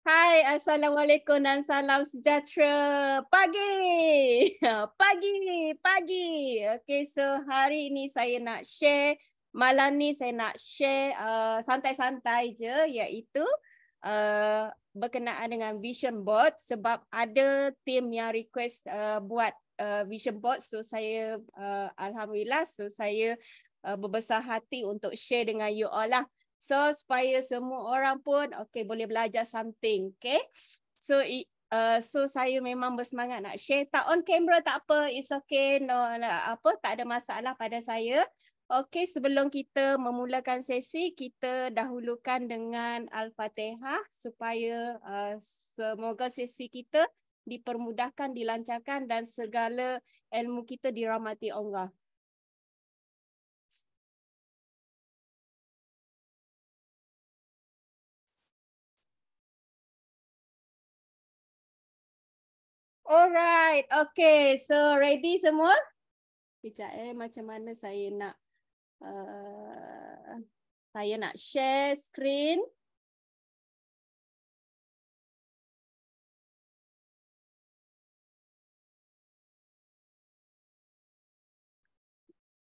Hai, Assalamualaikum dan salam sejahtera. Pagi! Pagi! Pagi! Okay, so hari ini saya nak share, malam ni saya nak share uh, santai-santai je iaitu uh, berkenaan dengan Vision Board sebab ada tim yang request uh, buat uh, Vision Board. So, saya uh, Alhamdulillah, so saya uh, berbesar hati untuk share dengan you all lah. So supaya semua orang pun okay boleh belajar something, okay? So uh, so saya memang bersemangat nak share. Tak on camera tak apa, it's okay. No, no apa tak ada masalah pada saya. Okay, sebelum kita memulakan sesi, kita dahulukan dengan Al-Fatihah supaya uh, semoga sesi kita dipermudahkan, dilancarkan dan segala ilmu kita dirahmati Allah. Alright, okay. So, ready semua? Kejap eh, macam mana saya nak uh, saya nak share screen.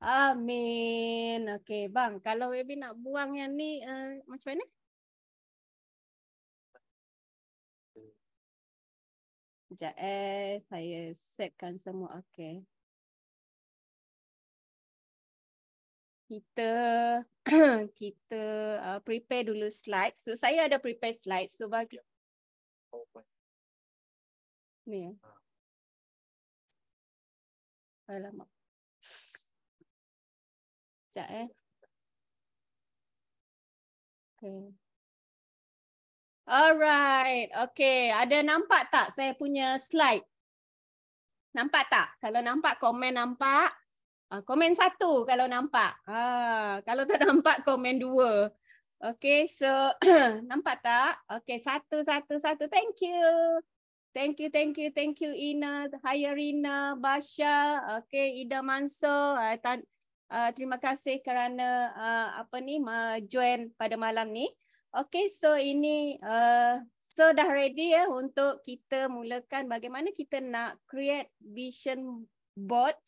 Amin. Okay, bang. Kalau Webby nak buang yang ni, uh, macam mana? Sekejap eh, saya setkan semua. Okay. Kita kita uh, prepare dulu slide. So saya ada prepare slide. So bagi ni. Ya. Alamak. Sekejap eh. Okay. Alright, okay. Ada nampak tak saya punya slide? Nampak tak? Kalau nampak, komen nampak. Uh, komen satu kalau nampak. Uh, kalau tak nampak, komen dua. Okay, so nampak tak? Okay, satu, satu, satu. Thank you. Thank you, thank you, thank you Ina. Hi Rina, Basha. Okay, Ida Manso. Uh, ah, uh, terima kasih kerana uh, apa ni, uh, join pada malam ni. Okay, so ini uh, so dah ready ya untuk kita mulakan bagaimana kita nak create vision board,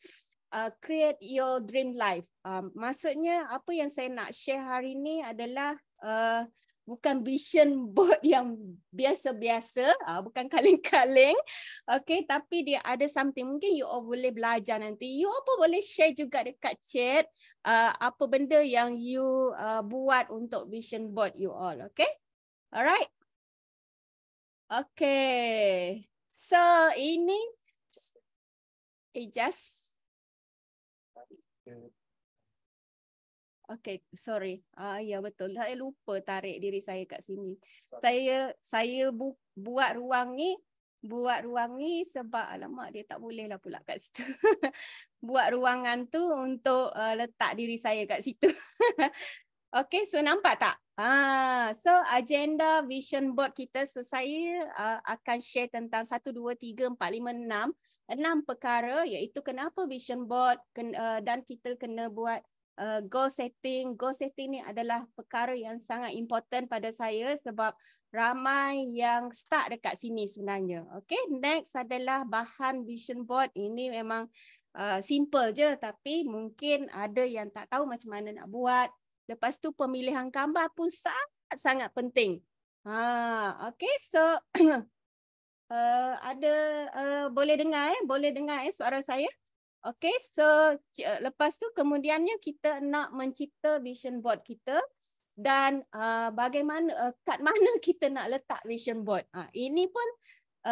uh, create your dream life. Uh, maksudnya apa yang saya nak share hari ini adalah uh, bukan vision board yang biasa-biasa, uh, bukan kaleng-kaleng. Okay, tapi dia ada something. Mungkin you all boleh belajar nanti. You all pun boleh share juga dekat chat ah, apa benda yang you ah, buat untuk vision board you all. Okay? Alright? Okay. So, ini it just... Okay, sorry. Ah, ya betul. Saya lupa tarik diri saya kat sini. Saya saya bu, buat ruang ni, buat ruang ni sebab alamak dia tak boleh lah pula kat situ. buat ruangan tu untuk uh, letak diri saya kat situ. okay, so nampak tak? Ah, so agenda vision board kita so saya uh, akan share tentang 1 2 3 4 5 6 enam perkara iaitu kenapa vision board eh, dan kita kena buat uh, goal setting. Goal setting ni adalah perkara yang sangat important pada saya sebab ramai yang start dekat sini sebenarnya. Okay, next adalah bahan vision board. Ini memang uh, simple je tapi mungkin ada yang tak tahu macam mana nak buat. Lepas tu pemilihan gambar pun sangat sangat penting. Ha, okay, so uh, ada uh, boleh dengar eh? boleh dengar eh, suara saya? Okay, so uh, lepas tu kemudiannya kita nak mencipta vision board kita dan uh, bagaimana uh, kat mana kita nak letak vision board. Uh, ini pun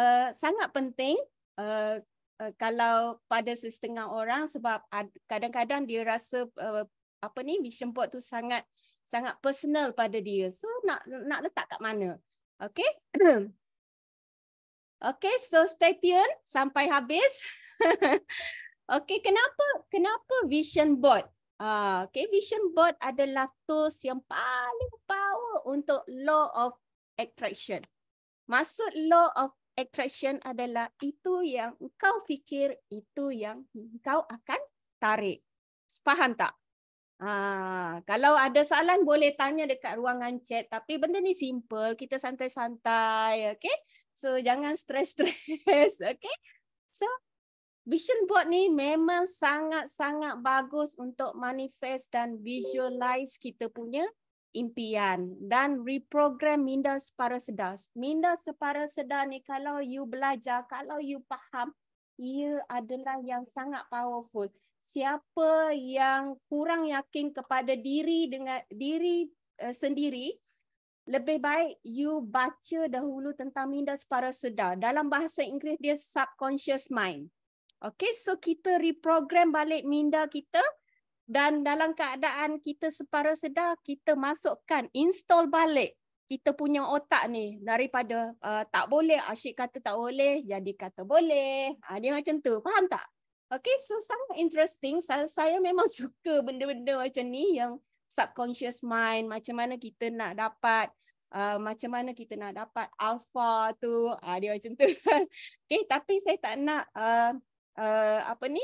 uh, sangat penting uh, uh, kalau pada setengah orang sebab kadang-kadang dia rasa uh, apa ni vision board tu sangat sangat personal pada dia. So nak nak letak kat mana? Okay. okay, so stay tune sampai habis. Okay, kenapa kenapa vision board? Ah, okay, vision board adalah tools yang paling power untuk law of attraction. Maksud law of attraction adalah itu yang kau fikir itu yang kau akan tarik. Faham tak? Ah, kalau ada soalan boleh tanya dekat ruangan chat. Tapi benda ni simple, kita santai-santai, okay? So jangan stress-stress, okay? So Vision board ni memang sangat-sangat bagus untuk manifest dan visualize kita punya impian dan reprogram minda separa sedar. Minda separa sedar ni kalau you belajar, kalau you faham, ia adalah yang sangat powerful. Siapa yang kurang yakin kepada diri dengan diri uh, sendiri, lebih baik you baca dahulu tentang minda separa sedar. Dalam bahasa Inggeris dia subconscious mind. Okay, so kita reprogram balik minda kita dan dalam keadaan kita separuh sedar, kita masukkan, install balik kita punya otak ni daripada uh, tak boleh, asyik kata tak boleh, jadi kata boleh. Ha, dia macam tu, faham tak? Okay, so sangat interesting. Saya, saya memang suka benda-benda macam ni yang subconscious mind, macam mana kita nak dapat Uh, macam mana kita nak dapat alpha tu uh, dia macam tu okay, tapi saya tak nak uh, uh, apa ni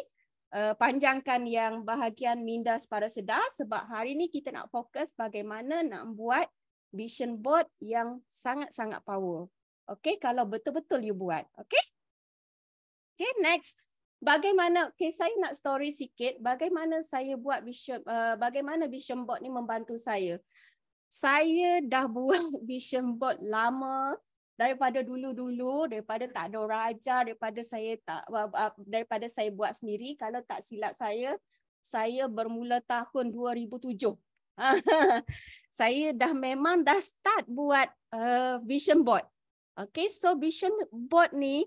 uh, panjangkan yang bahagian minda separa sedar sebab hari ni kita nak fokus bagaimana nak buat vision board yang sangat-sangat power. Okey kalau betul-betul you buat. Okey? Okey next bagaimana okay, saya nak story sikit bagaimana saya buat vision uh, bagaimana vision board ni membantu saya. Saya dah buat vision board lama daripada dulu-dulu daripada tak ada orang ajar daripada saya tak daripada saya buat sendiri kalau tak silap saya saya bermula tahun 2007 saya dah memang dah start buat uh, vision board okay so vision board ni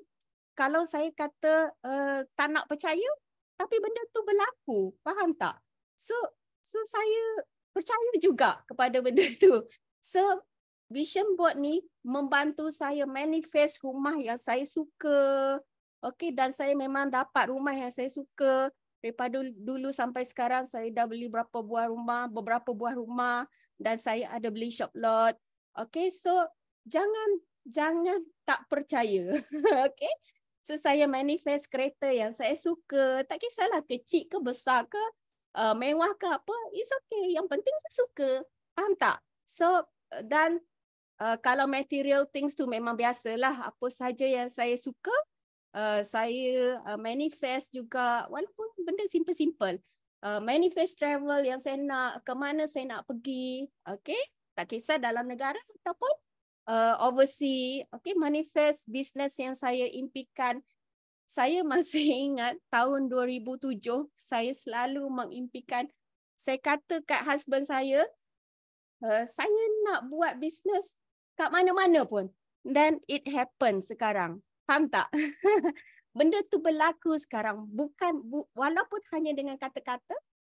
kalau saya kata uh, tak nak percaya tapi benda tu berlaku faham tak so so saya percaya juga kepada benda tu so vision board ni membantu saya manifest rumah yang saya suka. Okey dan saya memang dapat rumah yang saya suka. Daripada dulu sampai sekarang saya dah beli berapa buah rumah, beberapa buah rumah dan saya ada beli shop lot. Okey so jangan jangan tak percaya. Okey. So saya manifest kereta yang saya suka. Tak kisahlah kecil ke besar ke, uh, mewah ke apa, it's okay. Yang penting tu suka. Faham tak? So dan uh, kalau material things tu memang biasalah apa saja yang saya suka uh, saya uh, manifest juga walaupun benda simple-simple uh, manifest travel yang saya nak ke mana saya nak pergi okey tak kisah dalam negara ataupun uh, overseas okey manifest business yang saya impikan saya masih ingat tahun 2007 saya selalu mengimpikan saya kata kat husband saya uh, saya nak buat bisnes kat mana-mana pun. Then it happen sekarang. Faham tak? Benda tu berlaku sekarang. Bukan bu, walaupun hanya dengan kata-kata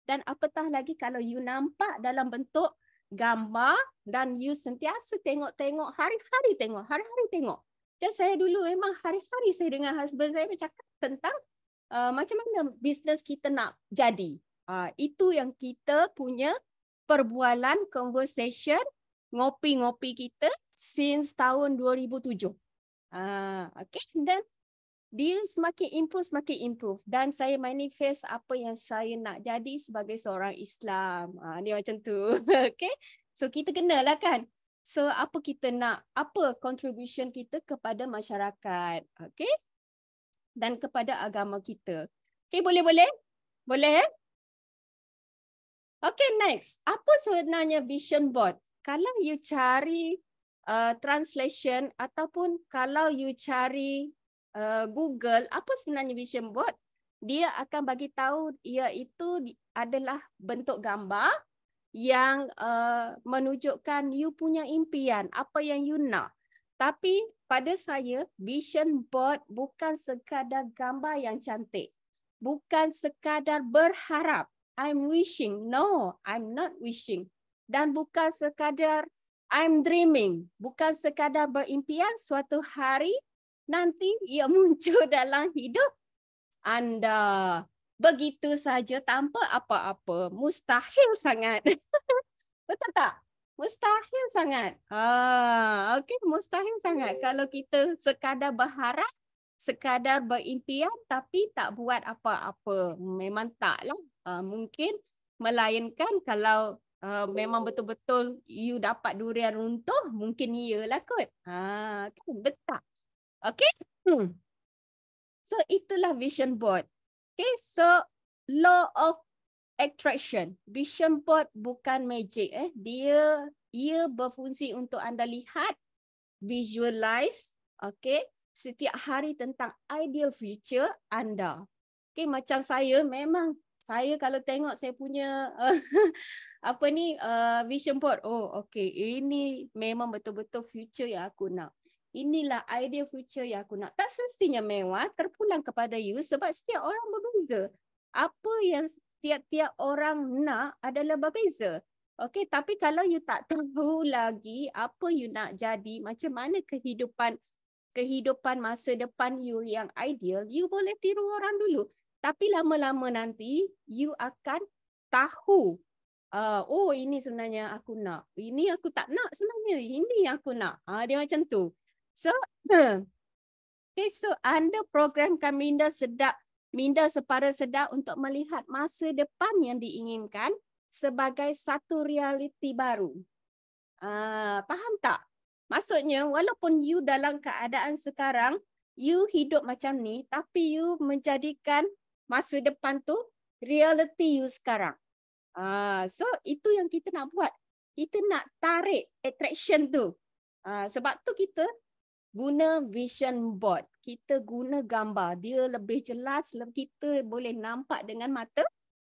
dan apatah lagi kalau you nampak dalam bentuk gambar dan you sentiasa tengok-tengok hari-hari tengok, hari-hari tengok. Macam saya dulu memang hari-hari saya dengan husband saya bercakap tentang uh, macam mana bisnes kita nak jadi. Uh, itu yang kita punya perbualan, conversation ngopi-ngopi kita since tahun 2007. Ah, okay. Dan dia semakin improve, semakin improve. Dan saya manifest apa yang saya nak jadi sebagai seorang Islam. Ah, dia macam tu. Okay. So kita kenalah kan. So apa kita nak, apa contribution kita kepada masyarakat. Okay. Dan kepada agama kita. Okay boleh-boleh? Boleh eh? Okay next. Apa sebenarnya vision board? kalau you cari uh, translation ataupun kalau you cari uh, Google apa sebenarnya vision board dia akan bagi tahu ia itu adalah bentuk gambar yang uh, menunjukkan you punya impian apa yang you nak tapi pada saya vision board bukan sekadar gambar yang cantik bukan sekadar berharap i'm wishing no i'm not wishing dan bukan sekadar I'm dreaming, bukan sekadar berimpian suatu hari nanti ia muncul dalam hidup anda. Begitu saja tanpa apa-apa, mustahil sangat. Betul tak? Mustahil sangat. Ah, okey, mustahil sangat kalau kita sekadar berharap, sekadar berimpian tapi tak buat apa-apa. Memang taklah. Ah, mungkin melainkan kalau uh, memang oh. betul-betul you dapat durian runtuh mungkin iyalah kot. Ha kan betul. Okay? Hmm. So itulah vision board. Okay, so law of attraction. Vision board bukan magic eh. Dia ia berfungsi untuk anda lihat visualize okay, setiap hari tentang ideal future anda. Okay, macam saya memang saya kalau tengok saya punya uh, apa ni uh, vision board oh okey ini memang betul-betul future yang aku nak inilah idea future yang aku nak tak semestinya mewah terpulang kepada you sebab setiap orang berbeza apa yang setiap-tiap orang nak adalah berbeza okey tapi kalau you tak tahu lagi apa you nak jadi macam mana kehidupan kehidupan masa depan you yang ideal you boleh tiru orang dulu tapi lama-lama nanti, you akan tahu, uh, oh ini sebenarnya aku nak, ini aku tak nak sebenarnya, ini yang aku nak. Uh, dia macam tu. So, okay, so anda programkan minda sedap, minda separa sedap untuk melihat masa depan yang diinginkan sebagai satu realiti baru. Uh, faham tak? Maksudnya, walaupun you dalam keadaan sekarang, you hidup macam ni, tapi you menjadikan masa depan tu reality you sekarang. Ah, so itu yang kita nak buat. Kita nak tarik attraction tu. Ah, sebab tu kita guna vision board. Kita guna gambar. Dia lebih jelas. Kita boleh nampak dengan mata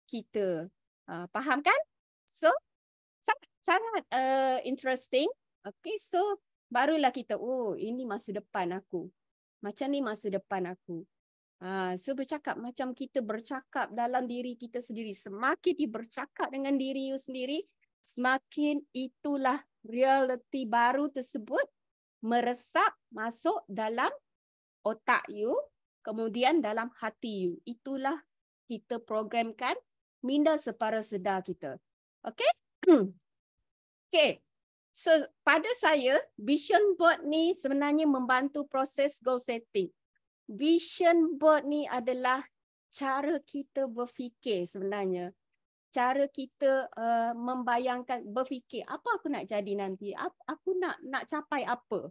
kita. Ah, faham kan? So sangat, sangat uh, interesting. Okay, so barulah kita, oh ini masa depan aku. Macam ni masa depan aku. Ha, so bercakap macam kita bercakap dalam diri kita sendiri. Semakin you bercakap dengan diri you sendiri, semakin itulah realiti baru tersebut meresap masuk dalam otak you, kemudian dalam hati you. Itulah kita programkan minda separa sedar kita. Okay? okay. So, pada saya, vision board ni sebenarnya membantu proses goal setting vision board ni adalah cara kita berfikir sebenarnya. Cara kita uh, membayangkan, berfikir apa aku nak jadi nanti, aku nak nak capai apa.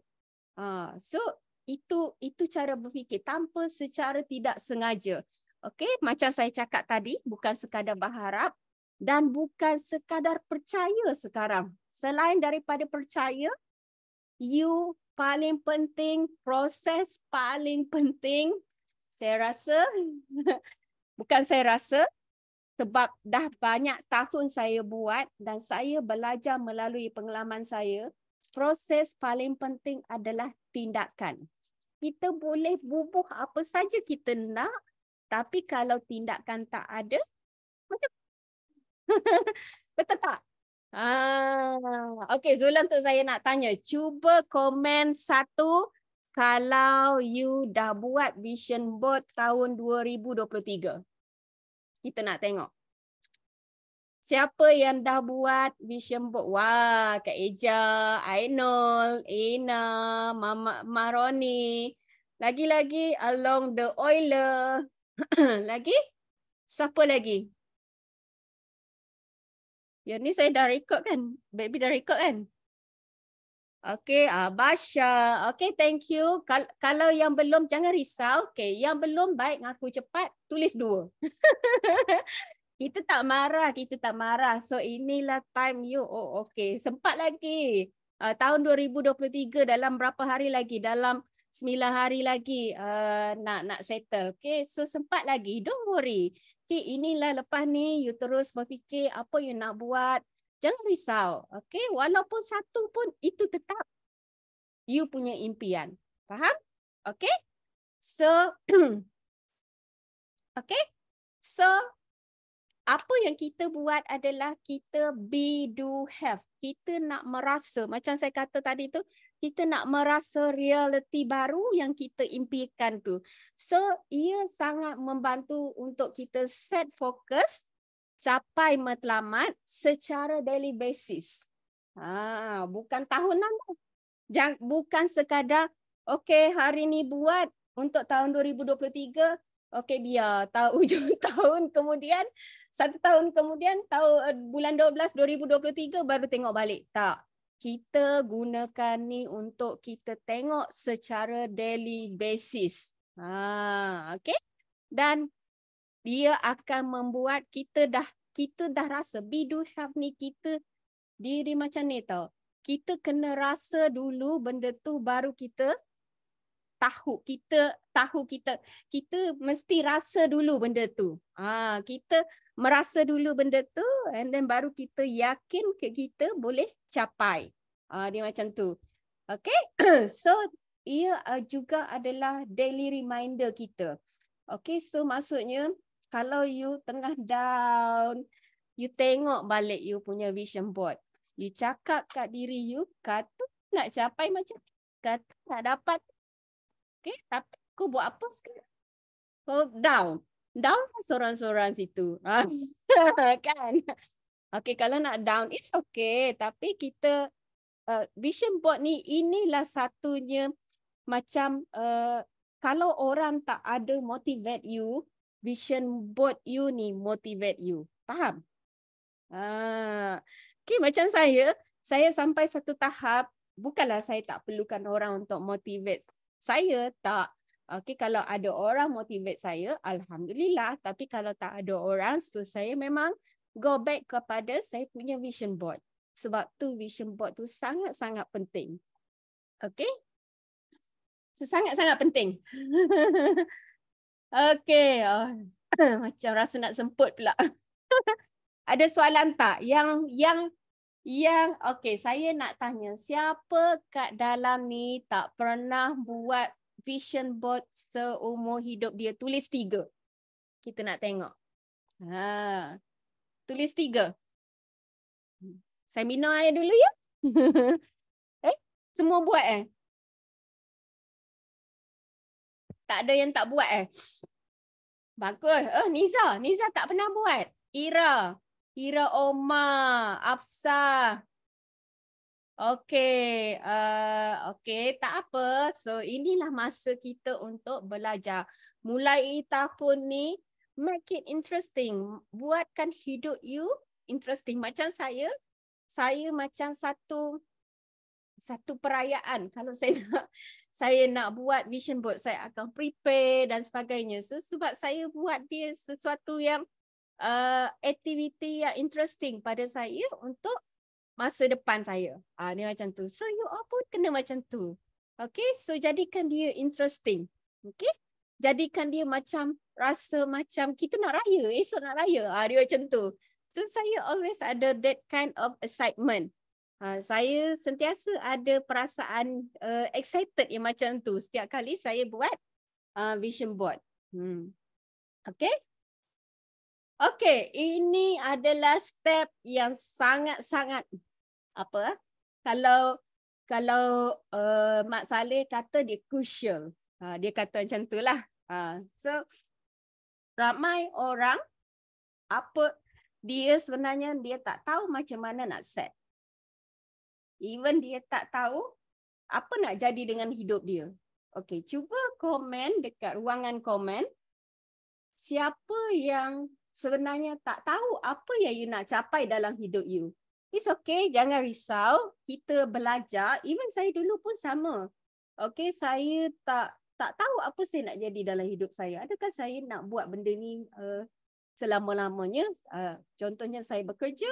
Uh, so itu itu cara berfikir tanpa secara tidak sengaja. Okay, macam saya cakap tadi, bukan sekadar berharap dan bukan sekadar percaya sekarang. Selain daripada percaya, you paling penting, proses paling penting, saya rasa, bukan saya rasa, sebab dah banyak tahun saya buat dan saya belajar melalui pengalaman saya, proses paling penting adalah tindakan. Kita boleh bubuh apa saja kita nak, tapi kalau tindakan tak ada, macam Betul tak? Ah, okay Zulan tu saya nak tanya. Cuba komen satu kalau you dah buat vision board tahun 2023. Kita nak tengok. Siapa yang dah buat vision board? Wah, Kak Eja, Ainul, Ina, Mama Maroni. Lagi-lagi along the oiler. lagi? Siapa lagi? Yang ni saya dah record kan? Baby dah record kan? Okay, uh, ah, Basha. Okay, thank you. Kal kalau yang belum, jangan risau. Okay, yang belum, baik ngaku cepat, tulis dua. kita tak marah, kita tak marah. So, inilah time you. Oh, okay. Sempat lagi. Uh, tahun 2023, dalam berapa hari lagi? Dalam... 9 hari lagi uh, nak nak settle. Okay, so sempat lagi. Don't worry. Okay, inilah lepas ni you terus berfikir apa you nak buat. Jangan risau. Okay, walaupun satu pun itu tetap you punya impian. Faham? Okay? So, okay? So, apa yang kita buat adalah kita be, do, have. Kita nak merasa. Macam saya kata tadi tu, kita nak merasa realiti baru yang kita impikan tu. So, ia sangat membantu untuk kita set fokus capai matlamat secara daily basis. Ha, bukan tahunan tu. Lah. Bukan sekadar, okay, hari ni buat untuk tahun 2023, okay, biar tahun ujung tahun kemudian, satu tahun kemudian, tahun eh, bulan 12, 2023, baru tengok balik. Tak kita gunakan ni untuk kita tengok secara daily basis. Ha, okay? Dan dia akan membuat kita dah kita dah rasa be do have ni kita diri macam ni tau. Kita kena rasa dulu benda tu baru kita tahu kita tahu kita kita mesti rasa dulu benda tu. Ha, kita merasa dulu benda tu and then baru kita yakin ke kita boleh capai. Uh, dia macam tu. Okay. so ia uh, juga adalah daily reminder kita. Okay. So maksudnya kalau you tengah down, you tengok balik you punya vision board. You cakap kat diri you, kata nak capai macam kata tak dapat. Okay. Tapi aku buat apa sekarang? So down down seorang-seorang situ. kan? Okay, kalau nak down, it's okay. Tapi kita, uh, vision board ni inilah satunya macam uh, kalau orang tak ada motivate you, vision board you ni motivate you. Faham? Uh, ah, okay, macam saya, saya sampai satu tahap, bukanlah saya tak perlukan orang untuk motivate saya, tak. Okey, kalau ada orang motivate saya, Alhamdulillah. Tapi kalau tak ada orang, so saya memang go back kepada saya punya vision board. Sebab tu vision board tu sangat-sangat penting. Okey? So, sangat-sangat penting. Okey. Oh. Macam rasa nak semput pula. ada soalan tak? Yang, yang, yang, okey, saya nak tanya, siapa kat dalam ni tak pernah buat vision board seumur hidup dia tulis tiga. Kita nak tengok. Ha. Tulis tiga. Seminar saya dulu ya. eh, semua buat eh? Tak ada yang tak buat eh? Bagus. oh eh, Niza, Niza tak pernah buat. Ira, Ira Oma, Afsa, Okey, uh, eh, okey, tak apa. So inilah masa kita untuk belajar. Mulai tahun ni, make it interesting. Buatkan hidup you interesting. Macam saya, saya macam satu satu perayaan kalau saya nak saya nak buat vision board saya akan prepare dan sebagainya so, sebab saya buat dia sesuatu yang uh, eh, aktiviti yang interesting pada saya untuk masa depan saya. Ah, ni macam tu. So you all pun kena macam tu. Okay, so jadikan dia interesting. Okay, jadikan dia macam rasa macam kita nak raya, esok nak raya. Ah, dia macam tu. So saya always ada that kind of excitement. Uh, saya sentiasa ada perasaan uh, excited yang macam tu setiap kali saya buat uh, vision board. Hmm. Okay? Okay, ini adalah step yang sangat-sangat apa eh? kalau kalau uh, Mak Saleh kata dia crucial uh, dia kata macam itulah uh, ha, so ramai orang apa dia sebenarnya dia tak tahu macam mana nak set even dia tak tahu apa nak jadi dengan hidup dia okey cuba komen dekat ruangan komen siapa yang sebenarnya tak tahu apa yang you nak capai dalam hidup you It's okay, jangan risau. Kita belajar. Even saya dulu pun sama. Okay, saya tak tak tahu apa saya nak jadi dalam hidup saya. Adakah saya nak buat benda ni uh, selama-lamanya? Uh, contohnya saya bekerja.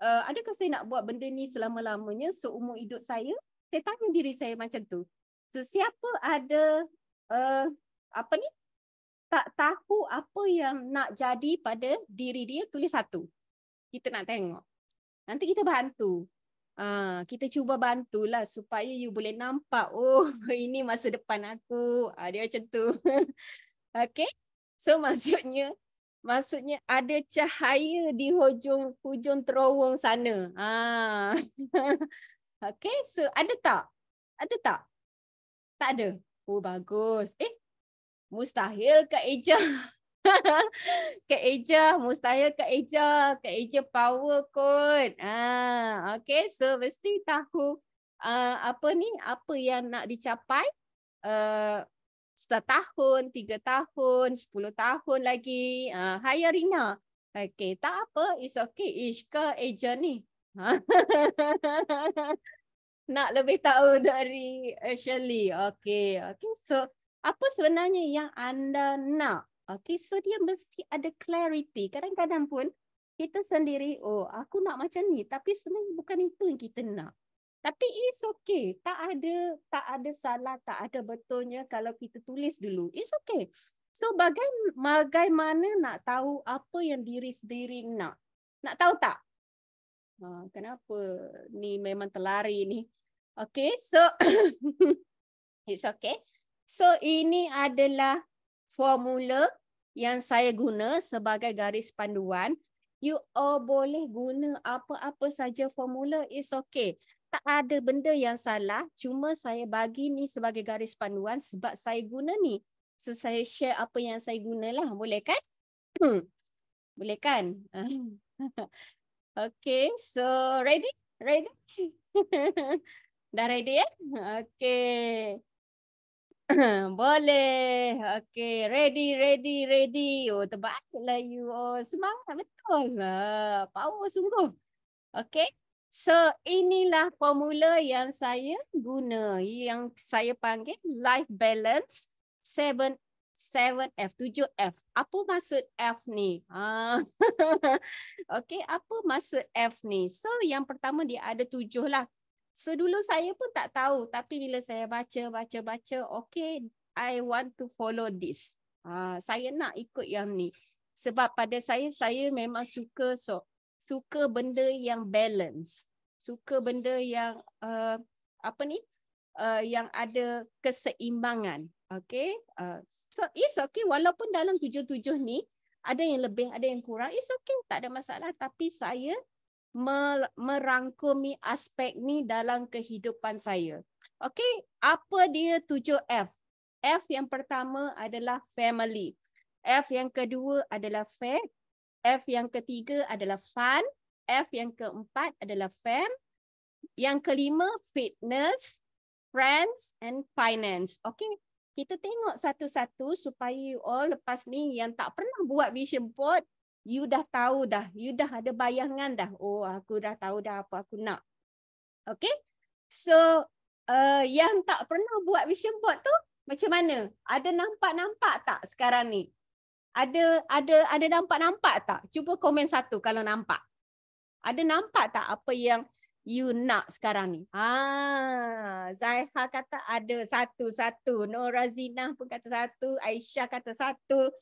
Uh, adakah saya nak buat benda ni selama-lamanya seumur hidup saya? Saya tanya diri saya macam tu. So, siapa ada uh, apa ni? Tak tahu apa yang nak jadi pada diri dia, tulis satu. Kita nak tengok. Nanti kita bantu. Ha, kita cuba bantulah supaya you boleh nampak. Oh, ini masa depan aku. Ha, dia macam tu. okay. So, maksudnya maksudnya ada cahaya di hujung, hujung terowong sana. Ha. okay. So, ada tak? Ada tak? Tak ada? Oh, bagus. Eh, mustahil ke Eja? Kak Eja, mustahil Kak Eja. Kak Eja power kot. Ah, ha, okay, so mesti tahu uh, apa ni, apa yang nak dicapai. Uh, setahun, tiga tahun, sepuluh tahun lagi. Uh, ha, hi Arina. Okay, tak apa. It's okay. Ish ke Eja ni? Ha. nak lebih tahu dari Shirley. Okay, okay. So, apa sebenarnya yang anda nak Okay, so dia mesti ada clarity. Kadang-kadang pun kita sendiri, oh aku nak macam ni. Tapi sebenarnya bukan itu yang kita nak. Tapi it's okay. Tak ada tak ada salah, tak ada betulnya kalau kita tulis dulu. It's okay. So bagaimana nak tahu apa yang diri sendiri nak? Nak tahu tak? Ha, kenapa ni memang terlari ni? Okay, so it's okay. So ini adalah formula yang saya guna sebagai garis panduan. You all boleh guna apa-apa saja formula, it's okay. Tak ada benda yang salah, cuma saya bagi ni sebagai garis panduan sebab saya guna ni. So saya share apa yang saya gunalah, boleh kan? Hmm. boleh kan? okay, so ready? Ready? Dah ready ya? Okay. Boleh. Okay. Ready, ready, ready. Oh, terbaiklah you. Oh, semangat betul. Lah. Power sungguh. Okay. So, inilah formula yang saya guna. Yang saya panggil life balance 7F, 7F. Apa maksud F ni? Ah. okay. Apa maksud F ni? So, yang pertama dia ada tujuh lah. So dulu saya pun tak tahu tapi bila saya baca baca baca okay I want to follow this. Uh, saya nak ikut yang ni. Sebab pada saya saya memang suka so, suka benda yang balance. Suka benda yang uh, apa ni? Uh, yang ada keseimbangan. Okay. Uh, so it's okay walaupun dalam tujuh-tujuh ni ada yang lebih, ada yang kurang. It's okay, tak ada masalah. Tapi saya merangkumi aspek ni dalam kehidupan saya. Okey, apa dia 7F? F yang pertama adalah family. F yang kedua adalah fair. F yang ketiga adalah fun. F yang keempat adalah fam. Yang kelima fitness, friends and finance. Okey, kita tengok satu-satu supaya you all lepas ni yang tak pernah buat vision board you dah tahu dah, you dah ada bayangan dah. Oh, aku dah tahu dah apa aku nak. Okay? So, uh, yang tak pernah buat vision board tu, macam mana? Ada nampak-nampak tak sekarang ni? Ada ada ada nampak-nampak tak? Cuba komen satu kalau nampak. Ada nampak tak apa yang you nak sekarang ni? Ah, Zaiha kata ada satu-satu. Nora Zina pun kata satu. Aisyah kata satu.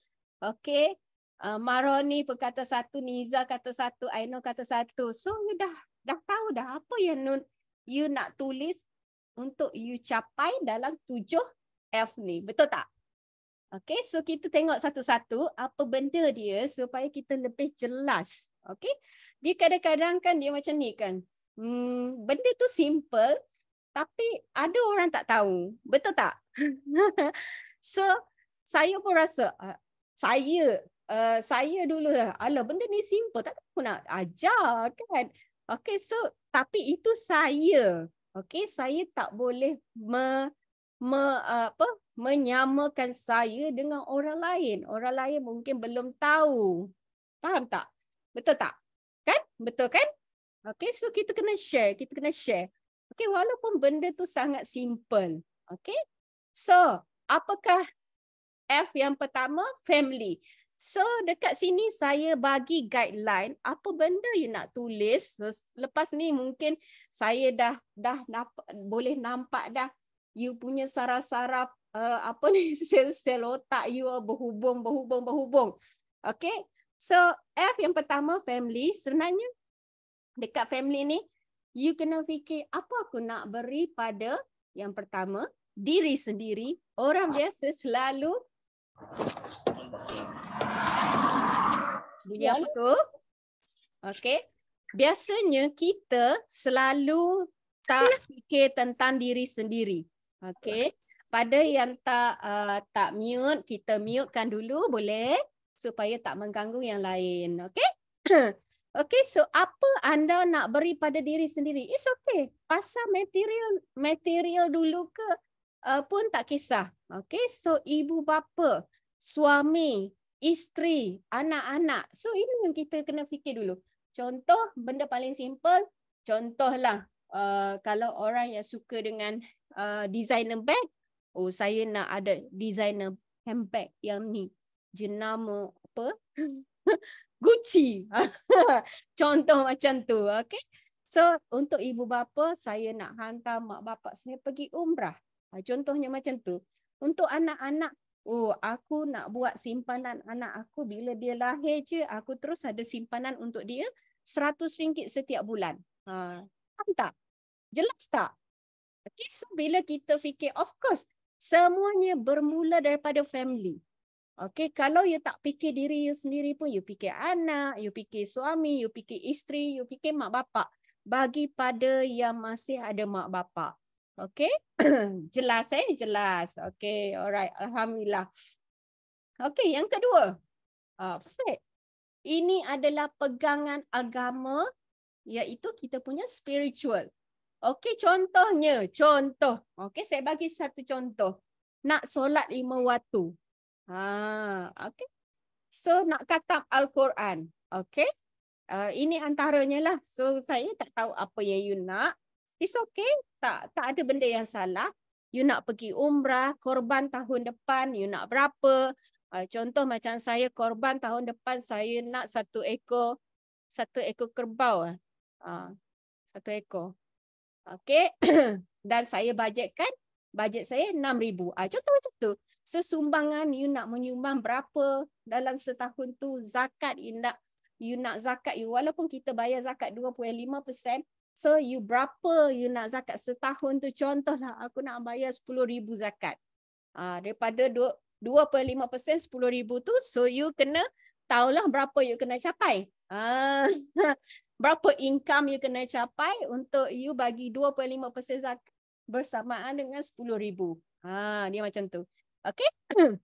Okay uh, Maroni pun kata satu, Niza kata satu, Aino kata satu. So you dah dah tahu dah apa yang nun, you nak tulis untuk you capai dalam tujuh F ni. Betul tak? Okay, so kita tengok satu-satu apa benda dia supaya kita lebih jelas. Okay, dia kadang-kadang kan dia macam ni kan. Hmm, benda tu simple tapi ada orang tak tahu. Betul tak? so, saya pun rasa uh, saya Eh, saya dulu lah, ala benda ni simple, tak aku nak ajar kan. Okay, so tapi itu saya. Okay, saya tak boleh me, me, apa, menyamakan saya dengan orang lain. Orang lain mungkin belum tahu. Faham tak? Betul tak? Kan? Betul kan? Okay, so kita kena share. Kita kena share. Okay, walaupun benda tu sangat simple. Okay, so apakah F yang pertama? Family. So dekat sini saya bagi guideline apa benda you nak tulis. So, lepas ni mungkin saya dah dah nampak, boleh nampak dah you punya saraf-saraf uh, apa ni sel-sel otak you oh, berhubung berhubung berhubung. Okay. So F yang pertama family sebenarnya dekat family ni you kena fikir apa aku nak beri pada yang pertama diri sendiri. Orang biasa selalu bunyi ya. apa tu? okay. Biasanya kita selalu tak ya. fikir tentang diri sendiri. okay. Pada yang tak uh, tak mute, kita mutekan dulu boleh supaya tak mengganggu yang lain. okay? Okay, so apa anda nak beri pada diri sendiri? It's okay. Pasal material material dulu ke uh, pun tak kisah. okay. so ibu bapa, suami, isteri, anak-anak. So ini yang kita kena fikir dulu. Contoh benda paling simple, contohlah uh, kalau orang yang suka dengan uh, designer bag, oh saya nak ada designer handbag yang ni jenama apa? Gucci. Contoh macam tu, okey. So untuk ibu bapa saya nak hantar mak bapak saya pergi umrah. Contohnya macam tu. Untuk anak-anak Oh, aku nak buat simpanan anak aku bila dia lahir je, aku terus ada simpanan untuk dia seratus ringgit setiap bulan. Ha, tak? Jelas tak? Okay, so bila kita fikir, of course, semuanya bermula daripada family. Okay, kalau you tak fikir diri you sendiri pun, you fikir anak, you fikir suami, you fikir isteri, you fikir mak bapak. Bagi pada yang masih ada mak bapak. Okay, jelas eh, jelas. Okay, alright. Alhamdulillah. Okay, yang kedua. Uh, ah, faith. Ini adalah pegangan agama iaitu kita punya spiritual. Okay, contohnya, contoh. Okay, saya bagi satu contoh. Nak solat lima waktu. Ha, ah, okay. So nak katam Al-Quran. Okay. Uh, ah, ini antaranya lah. So saya tak tahu apa yang you nak it's okay. Tak tak ada benda yang salah. You nak pergi umrah, korban tahun depan, you nak berapa. Uh, contoh macam saya korban tahun depan, saya nak satu ekor, satu ekor kerbau. Uh, satu ekor. Okay. Dan saya bajetkan, bajet saya RM6,000. Uh, contoh macam tu. Sesumbangan you nak menyumbang berapa dalam setahun tu zakat you nak you nak zakat you walaupun kita bayar zakat 2.5% So you berapa you nak zakat setahun tu contohlah aku nak bayar 10000 zakat. Ah uh, daripada 2.5% 10000 tu so you kena tahulah berapa you kena capai. uh, berapa income you kena capai untuk you bagi 2.5% zakat bersamaan dengan 10000. Ah uh, dia macam tu. Okay.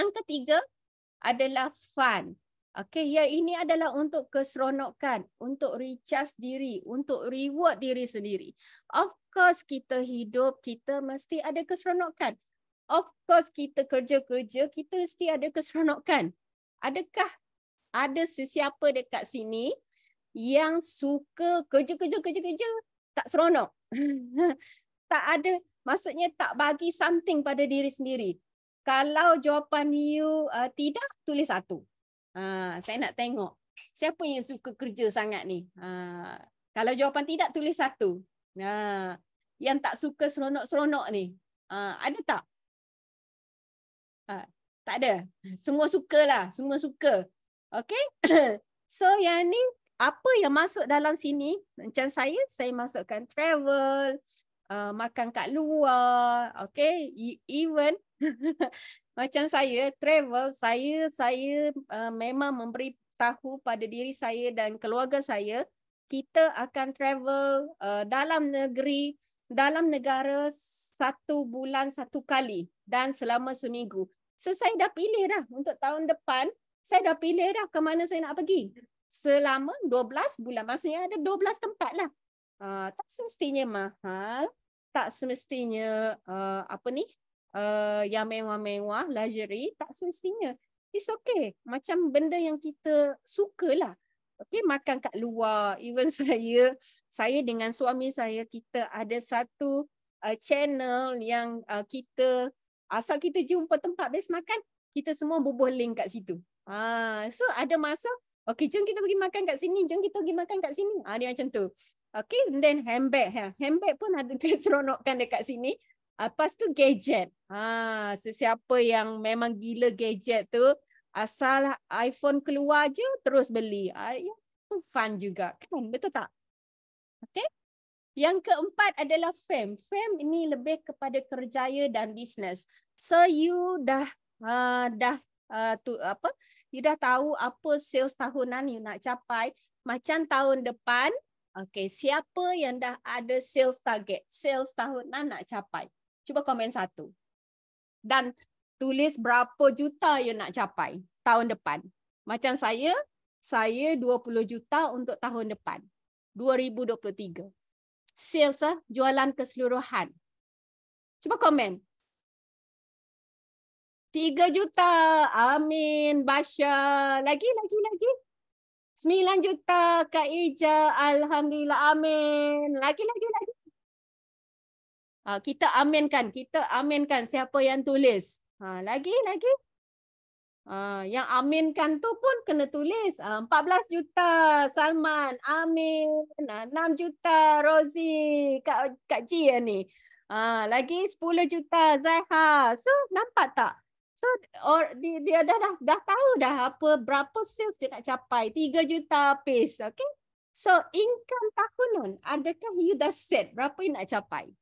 Yang ketiga adalah fund. Okey, ya ini adalah untuk keseronokan, untuk recharge diri, untuk reward diri sendiri. Of course kita hidup, kita mesti ada keseronokan. Of course kita kerja-kerja, kita mesti ada keseronokan. Adakah ada sesiapa dekat sini yang suka kerja-kerja-kerja-kerja tak seronok? tak ada, maksudnya tak bagi something pada diri sendiri. Kalau jawapan you uh, tidak, tulis satu. Ha, saya nak tengok siapa yang suka kerja sangat ni. Ha, kalau jawapan tidak, tulis satu. Ha, yang tak suka seronok-seronok ni. Ha, ada tak? Ha, tak ada. Semua suka lah, Semua suka. Okay. so yang ni, apa yang masuk dalam sini? Macam saya, saya masukkan travel, uh, makan kat luar, okay? E, even macam saya travel, saya saya uh, memang memberi tahu pada diri saya dan keluarga saya kita akan travel uh, dalam negeri, dalam negara satu bulan satu kali dan selama seminggu. So, saya dah pilih dah untuk tahun depan, saya dah pilih dah ke mana saya nak pergi. Selama 12 bulan, maksudnya ada 12 tempat lah. Uh, tak semestinya mahal, tak semestinya uh, apa ni uh, yang mewah-mewah luxury tak semestinya it's okay macam benda yang kita sukalah okey makan kat luar even saya saya dengan suami saya kita ada satu uh, channel yang uh, kita asal kita jumpa tempat best makan kita semua bubuh link kat situ ha uh, so ada masa Okey, jom kita pergi makan kat sini. Jom kita pergi makan kat sini. Ah, dia macam tu. Okey, then handbag. Ha. Handbag pun ada keseronokan dekat sini. Ah, lepas tu gadget. Ah, sesiapa yang memang gila gadget tu, asal iPhone keluar je, terus beli. Ayuh, tu ya, fun juga. Kan? Betul tak? Okey. Yang keempat adalah fam. Fam ini lebih kepada kerjaya dan bisnes. So you dah uh, dah uh, tu apa? you dah tahu apa sales tahunan you nak capai. Macam tahun depan, okay, siapa yang dah ada sales target, sales tahunan nak capai? Cuba komen satu. Dan tulis berapa juta you nak capai tahun depan. Macam saya, saya 20 juta untuk tahun depan. 2023. Sales, ah, jualan keseluruhan. Cuba komen, Tiga juta. Amin. Basya. Lagi, lagi, lagi. Sembilan juta. Kak Ija. Alhamdulillah. Amin. Lagi, lagi, lagi. Ha, kita aminkan. Kita aminkan siapa yang tulis. Ha, lagi, lagi. Ha, yang aminkan tu pun kena tulis. Ha, belas juta. Salman. Amin. Ha, 6 juta. Rosie. Kak, Kak Ji ya ni. Ha, lagi sepuluh juta. Zaiha. So, nampak tak? So or, dia, dia dah, dah dah tahu dah apa berapa sales dia nak capai. 3 juta piece Okay. So income tahunan, adakah you dah set berapa you nak capai?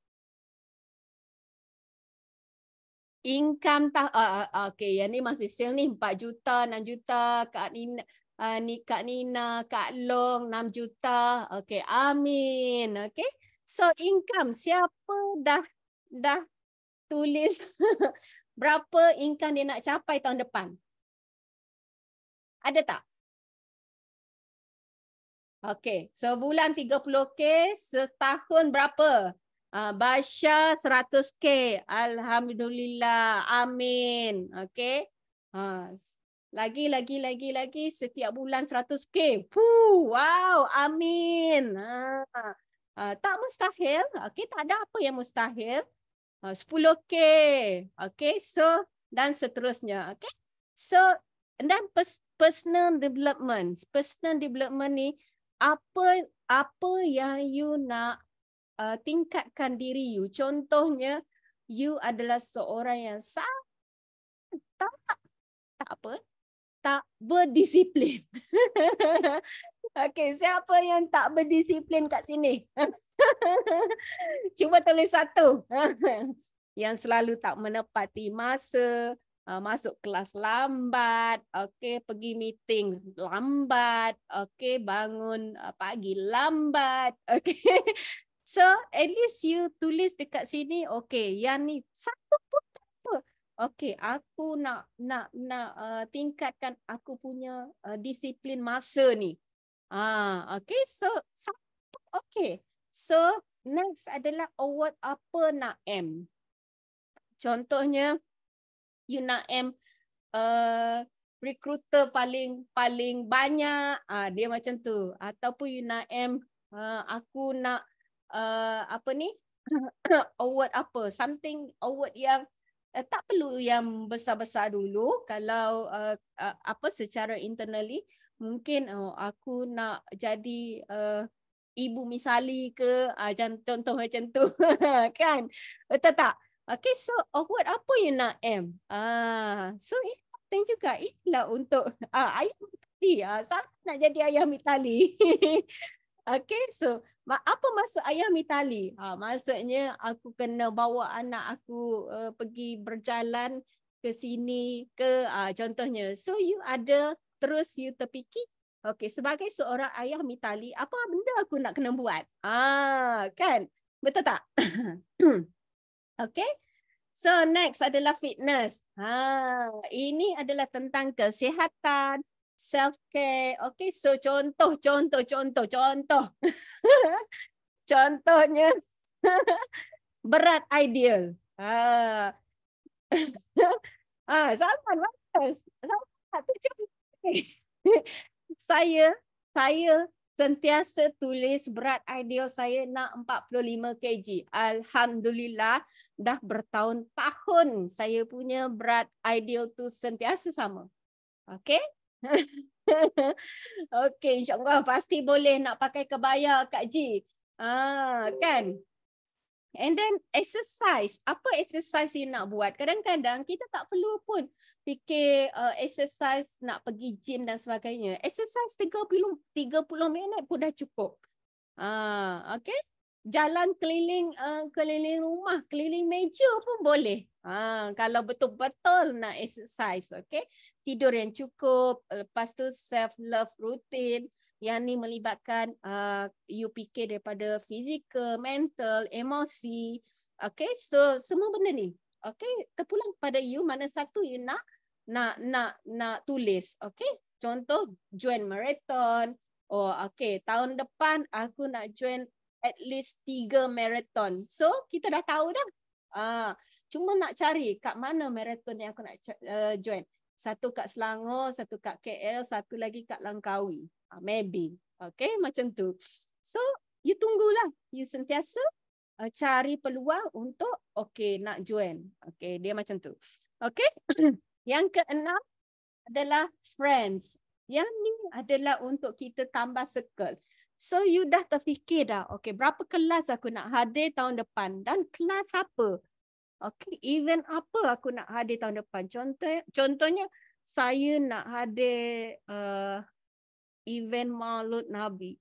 Income tah uh, uh, okay, yang ni masih sale ni 4 juta, 6 juta, Kak Nina, uh, ni Kak Nina, Kak Long 6 juta. Okay, amin. Okay. So income, siapa dah dah tulis berapa income dia nak capai tahun depan? Ada tak? Okey, sebulan 30K, setahun berapa? Uh, ah, Basya 100K. Alhamdulillah. Amin. Okey. Uh, lagi, lagi, lagi, lagi. Setiap bulan 100K. Puh, wow. Amin. Uh, uh, tak mustahil. Okey, tak ada apa yang mustahil uh, 10K. Okay, so dan seterusnya. Okay, so dan pers personal development. Personal development ni apa apa yang you nak uh, tingkatkan diri you. Contohnya, you adalah seorang yang sangat tak, tak apa, tak berdisiplin. Okay, siapa yang tak berdisiplin kat sini? Cuba tulis satu. yang selalu tak menepati masa, uh, masuk kelas lambat, okay, pergi meeting lambat, okay, bangun uh, pagi lambat. okay. So, at least you tulis dekat sini, okay, yang ni satu pun tak apa. Okey, aku nak nak nak uh, tingkatkan aku punya uh, disiplin masa ni. Ah, okay. So, okay. So, next adalah award apa nak M. Contohnya, you nak M uh, recruiter paling paling banyak. Ah, dia macam tu. Ataupun you nak M uh, aku nak uh, apa ni? award apa? Something award yang Uh, tak perlu yang besar-besar dulu kalau uh, uh, apa secara internally mungkin oh, aku nak jadi uh, ibu misali ke uh, contoh macam tu kan betul tak okey so awkward apa yang nak m ah uh, so ini penting juga ialah untuk uh, ah, ayah mitali ah uh, sangat nak jadi ayah mitali okey so apa maksud ayah mitali ah uh, maksudnya aku kena bawa anak aku uh, pergi berjalan ke sini ke uh, contohnya so you ada terus you terpikir, okay sebagai seorang ayah mitali apa benda aku nak kena buat ah kan betul tak okay so next adalah fitness ha ini adalah tentang kesihatan self care okay so contoh contoh contoh contoh contohnya berat ideal ha ah. ah, Salman, Salman, saya saya sentiasa tulis berat ideal saya nak 45 kg. Alhamdulillah dah bertahun-tahun saya punya berat ideal tu sentiasa sama. Okey? Okey, insya-Allah pasti boleh nak pakai kebaya Kak Ji. Ah, kan? And then exercise, apa exercise yang nak buat? Kadang-kadang kita tak perlu pun fikir uh, exercise nak pergi gym dan sebagainya. Exercise 30 30 minit pun dah cukup. Ha, uh, okey. Jalan keliling uh, keliling rumah, keliling meja pun boleh. Ha, uh, kalau betul-betul nak exercise, okay. Tidur yang cukup, lepas tu self love routine yang ni melibatkan uh, UPK daripada fizikal, mental, emosi. Okay, so semua benda ni. Okay, terpulang pada you mana satu you nak nak nak nak tulis. Okay, contoh join marathon. Oh, okay, tahun depan aku nak join at least tiga marathon. So kita dah tahu dah. Ah, uh, cuma nak cari kat mana marathon yang aku nak uh, join satu kat Selangor, satu kat KL, satu lagi kat Langkawi. Uh, maybe. Okay, macam tu. So, you tunggulah. You sentiasa uh, cari peluang untuk okay, nak join. Okay, dia macam tu. Okay. Yang keenam adalah friends. Yang ni adalah untuk kita tambah circle. So, you dah terfikir dah. Okay, berapa kelas aku nak hadir tahun depan? Dan kelas apa? Okay, event apa aku nak hadir tahun depan? Contoh, contohnya saya nak hadir uh, event Maulud Nabi.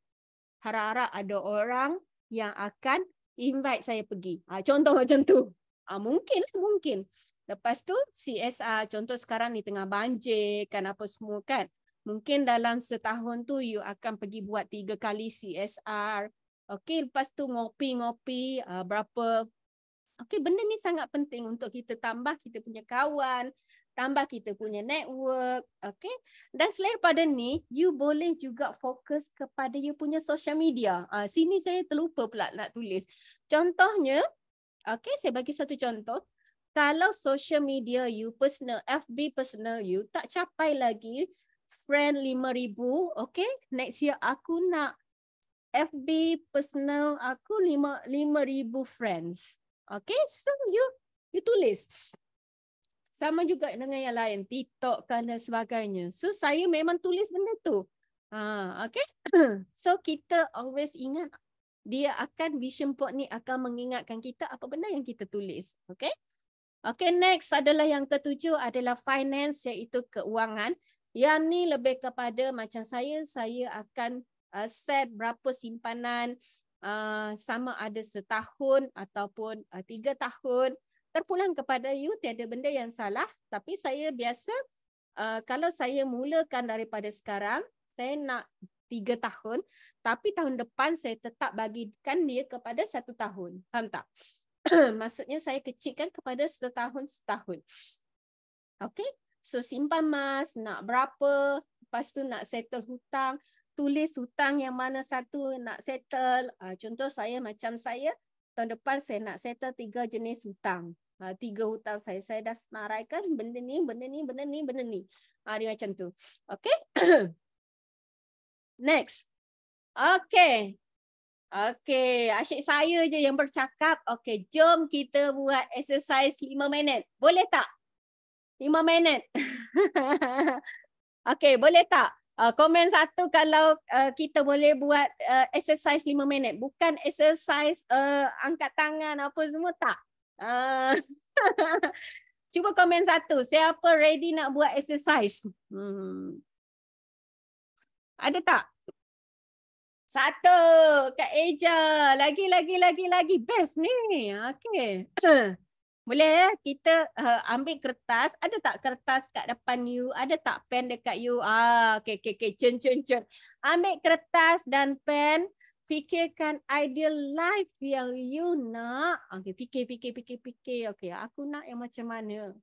Harap-harap ada orang yang akan invite saya pergi. Uh, contoh macam tu. Uh, mungkin, lah, mungkin. Lepas tu CSR, contoh sekarang ni tengah banjir kan apa semua kan. Mungkin dalam setahun tu you akan pergi buat tiga kali CSR. Okay, lepas tu ngopi-ngopi uh, berapa Okey, benda ni sangat penting untuk kita tambah kita punya kawan, tambah kita punya network, okey. Dan selain pada ni, you boleh juga fokus kepada you punya social media. Ah, sini saya terlupa pula nak tulis. Contohnya, okey, saya bagi satu contoh. Kalau social media you personal, FB personal you tak capai lagi friend 5000, okey. Next year aku nak FB personal aku 5 5000 friends. Okay, so you you tulis. Sama juga dengan yang lain, TikTok kan dan sebagainya. So saya memang tulis benda tu. Ha, okay. So kita always ingat dia akan vision board ni akan mengingatkan kita apa benda yang kita tulis. Okay. Okay, next adalah yang ketujuh adalah finance iaitu keuangan. Yang ni lebih kepada macam saya, saya akan uh, set berapa simpanan Uh, sama ada setahun ataupun uh, tiga tahun terpulang kepada you tiada benda yang salah tapi saya biasa uh, kalau saya mulakan daripada sekarang saya nak tiga tahun tapi tahun depan saya tetap bagikan dia kepada satu tahun faham tak maksudnya saya kecilkan kepada setahun setahun okey so simpan mas nak berapa lepas tu nak settle hutang tulis hutang yang mana satu nak settle. Uh, contoh saya macam saya tahun depan saya nak settle tiga jenis hutang. Uh, tiga hutang saya saya dah senaraikan benda ni, benda ni, benda ni, benda ni. Ah dia macam tu. Okay. Next. Okay. Okay, asyik saya je yang bercakap. Okay, jom kita buat exercise lima minit. Boleh tak? Lima minit. okay, boleh tak? Uh, komen satu kalau uh, kita boleh buat uh, exercise lima minit. Bukan exercise uh, angkat tangan apa semua tak. Uh, Cuba komen satu. Siapa ready nak buat exercise? Hmm. Ada tak? Satu. Kak Eja. Lagi, lagi, lagi, lagi. Best ni. Okay. Boleh ya? Kita uh, ambil kertas. Ada tak kertas kat depan you? Ada tak pen dekat you? Ah, okay, okay, okay. Cun, cun, cun. Ambil kertas dan pen. Fikirkan ideal life yang you nak. Okay, fikir, fikir, fikir, fikir. Okay, aku nak yang macam mana?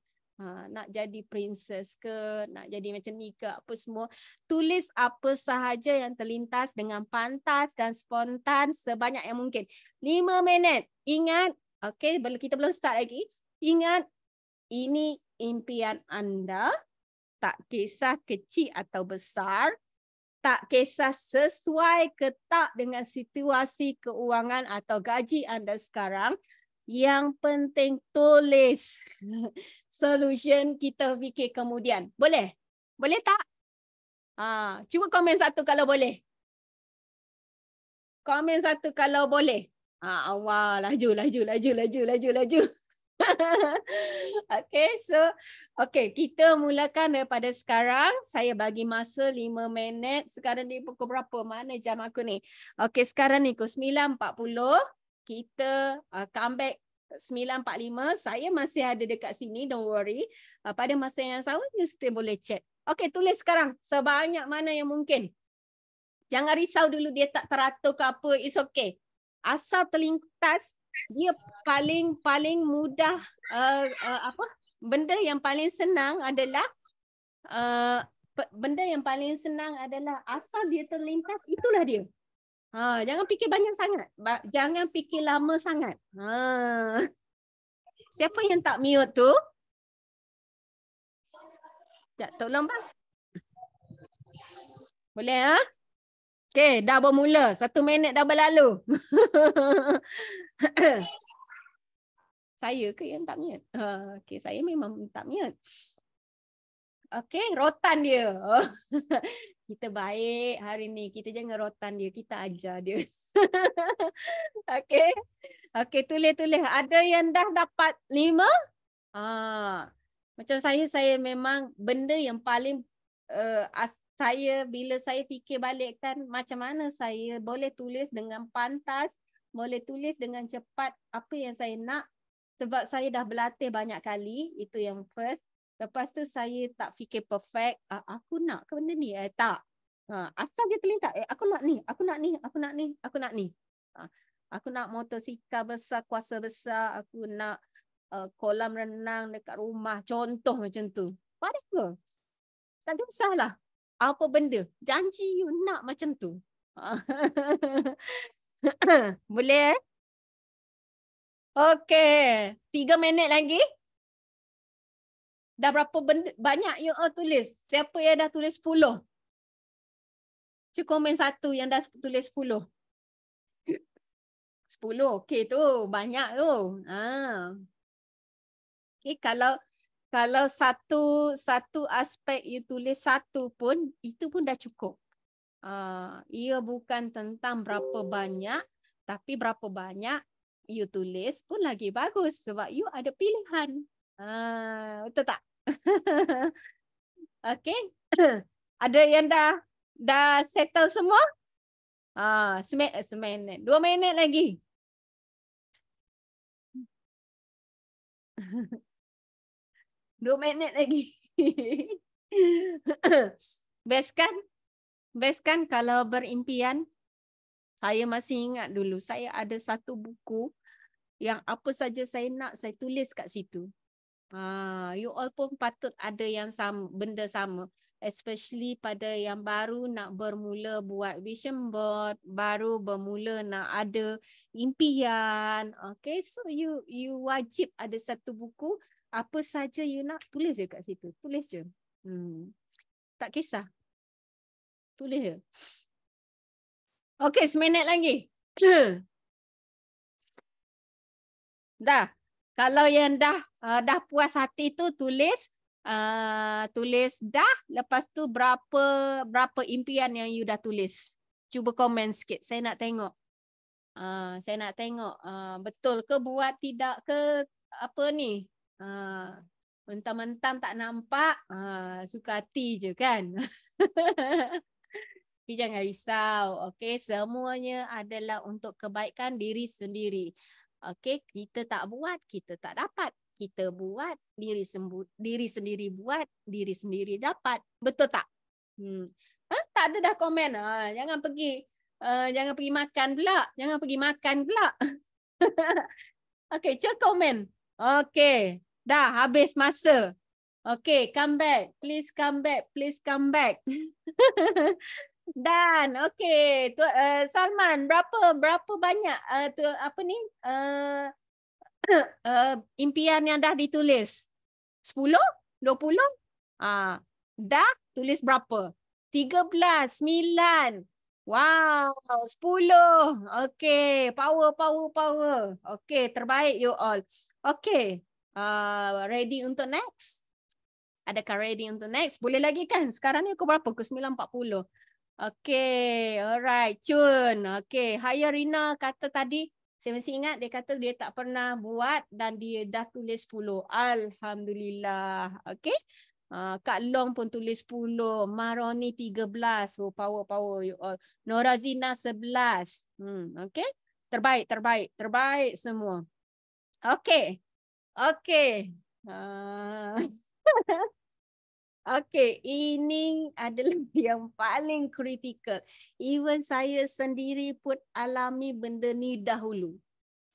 Ha, nak jadi princess ke? Nak jadi macam ni ke? Apa semua. Tulis apa sahaja yang terlintas dengan pantas dan spontan sebanyak yang mungkin. Lima minit. Ingat, Okey, kita belum start lagi. Ingat, ini impian anda. Tak kisah kecil atau besar. Tak kisah sesuai ke tak dengan situasi keuangan atau gaji anda sekarang. Yang penting tulis solution kita fikir kemudian. Boleh? Boleh tak? Ha, cuba komen satu kalau boleh. Komen satu kalau boleh. Ah, Allah, laju, laju, laju, laju, laju, laju. okay, so okay, kita mulakan daripada sekarang. Saya bagi masa lima minit. Sekarang ni pukul berapa? Mana jam aku ni? Okay, sekarang ni pukul puluh. Kita uh, come back 9.45. Saya masih ada dekat sini, don't worry. Ah, pada masa yang sama, you still boleh chat. Okay, tulis sekarang. Sebanyak mana yang mungkin. Jangan risau dulu dia tak teratur ke apa. It's okay asal terlintas dia paling paling mudah uh, uh, apa benda yang paling senang adalah uh, benda yang paling senang adalah asal dia terlintas itulah dia ha jangan fikir banyak sangat ba jangan fikir lama sangat ha siapa yang tak mute tu tak tolong bang boleh ah ha? Okay, dah bermula. Satu minit dah berlalu. saya ke yang tak mute? Uh, ha, okay, saya memang tak mute. Okay, rotan dia. kita baik hari ni. Kita jangan rotan dia. Kita ajar dia. okay. Okay, tulis-tulis. Ada yang dah dapat lima? Ah, macam saya, saya memang benda yang paling uh, as, saya bila saya fikir balik kan macam mana saya boleh tulis dengan pantas, boleh tulis dengan cepat apa yang saya nak sebab saya dah berlatih banyak kali, itu yang first. Lepas tu saya tak fikir perfect, uh, aku nak ke benda ni? Eh tak. Ha, asal je terlintas, eh, aku nak ni, aku nak ni, aku nak ni, aku nak ni. Ha, aku nak motosikal besar, kuasa besar, aku nak uh, kolam renang dekat rumah, contoh macam tu. Padahal ke? Tak ada usahlah apa benda janji you nak macam tu boleh eh? okey 3 minit lagi dah berapa benda banyak you all tulis siapa yang dah tulis 10 cik komen satu yang dah tulis 10 10 okey tu banyak tu ha ah. okay, kalau kalau satu satu aspek you tulis satu pun itu pun dah cukup. Uh, ia bukan tentang berapa banyak tapi berapa banyak you tulis pun lagi bagus sebab you ada pilihan. Uh, betul tak? okay. ada yang dah dah settle semua? Ah, semen, eh, semen, eh, dua minit lagi. 2 minit lagi. Best kan? Best kan kalau berimpian? Saya masih ingat dulu. Saya ada satu buku yang apa saja saya nak, saya tulis kat situ. Ah, you all pun patut ada yang sama, benda sama. Especially pada yang baru nak bermula buat vision board, baru bermula nak ada impian. Okay, so you you wajib ada satu buku apa saja you nak tulis je kat situ tulis je hmm. tak kisah tulis je Okay, seminit lagi. dah. Kalau yang dah uh, dah puas hati tu tulis uh, tulis dah lepas tu berapa berapa impian yang you dah tulis. Cuba komen sikit. Saya nak tengok. Uh, saya nak tengok uh, betul ke buat tidak ke apa ni? Ah, mentang-mentang tak nampak, ha, suka hati je kan? Tapi jangan risau. Okay? Semuanya adalah untuk kebaikan diri sendiri. Okay? Kita tak buat, kita tak dapat. Kita buat, diri, sembu- diri sendiri buat, diri sendiri dapat. Betul tak? Hmm. Ha, tak ada dah komen. Ha, jangan pergi. Uh, jangan pergi makan pula. Jangan pergi makan pula. okay, cek komen. Okay. Dah habis masa. Okay, come back. Please come back. Please come back. Dan, okay. Tu, uh, Salman, berapa berapa banyak uh, tu, apa ni? Uh, uh, impian yang dah ditulis? sepuluh, 10? puluh, ah dah tulis berapa? tiga belas sembilan, Wow, sepuluh, Okay, power, power, power. Okay, terbaik you all. Okay uh, ready untuk next? Adakah ready untuk next? Boleh lagi kan? Sekarang ni aku berapa? Aku 940. Okay. Alright. Cun. Okay. Haya Rina kata tadi. Saya masih ingat dia kata dia tak pernah buat dan dia dah tulis 10. Alhamdulillah. Okay. Uh, Kak Long pun tulis 10. Maroni 13. Oh, power, power. You all. Nora 11. Hmm, okay. Terbaik, terbaik. Terbaik semua. Okay. Okey. Uh. Ah. ini adalah yang paling kritikal. Even saya sendiri pun alami benda ni dahulu.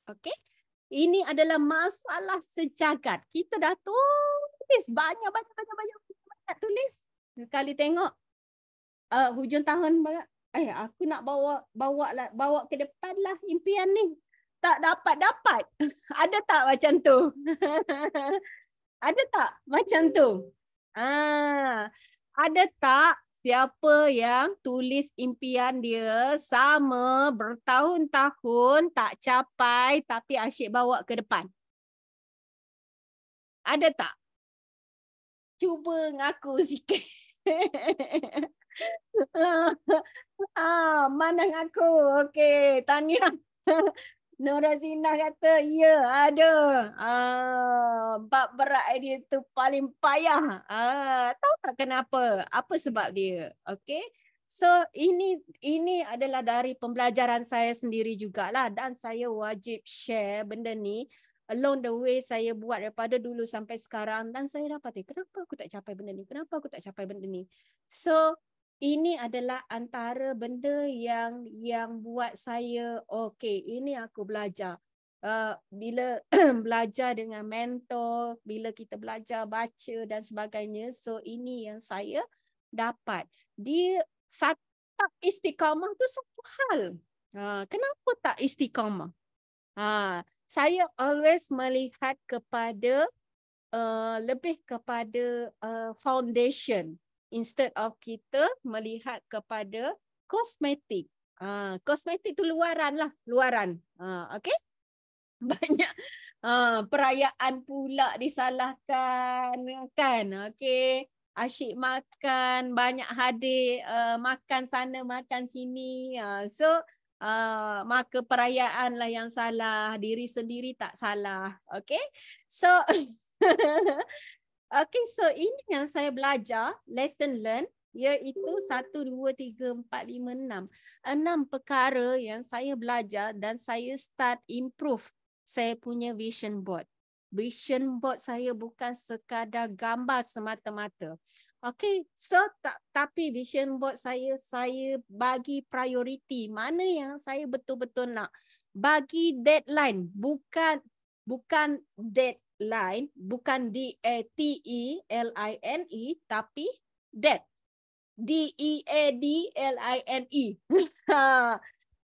Okay, Ini adalah masalah sejagat. Kita dah tulis banyak banyak banyak banyak, banyak, banyak tulis. Sekali tengok uh, hujung tahun eh aku nak bawa bawa lah, bawa ke depan lah impian ni tak dapat dapat. Ada tak macam tu? ada tak macam tu? Ah, ada tak siapa yang tulis impian dia sama bertahun-tahun tak capai tapi asyik bawa ke depan? Ada tak? Cuba ngaku sikit. ah, mana ngaku? Okey, tanya. Nora Zina kata, ya ada. Ah, bab berat idea tu paling payah. Ah, tahu tak kenapa? Apa sebab dia? Okay. So ini ini adalah dari pembelajaran saya sendiri jugalah dan saya wajib share benda ni along the way saya buat daripada dulu sampai sekarang dan saya dapat kenapa aku tak capai benda ni kenapa aku tak capai benda ni so ini adalah antara benda yang yang buat saya okey ini aku belajar uh, bila belajar dengan mentor bila kita belajar baca dan sebagainya so ini yang saya dapat di tak istiqamah tu satu hal uh, kenapa tak istiqamah uh, saya always melihat kepada uh, lebih kepada uh, foundation instead of kita melihat kepada kosmetik. Uh, kosmetik tu luaran lah, luaran. Uh, ah, okay? Banyak uh, perayaan pula disalahkan. Kan? Okay? Asyik makan, banyak hadir, uh, makan sana, makan sini. Uh, so, uh, maka perayaan lah yang salah, diri sendiri tak salah. Okay? So, Okay, so ini yang saya belajar, lesson learn, iaitu 1, 2, 3, 4, 5, 6. Enam perkara yang saya belajar dan saya start improve saya punya vision board. Vision board saya bukan sekadar gambar semata-mata. Okay, so tapi vision board saya, saya bagi prioriti mana yang saya betul-betul nak. Bagi deadline, bukan bukan deadline line bukan D A eh, T E L I N E tapi dead. D E A D L I N E.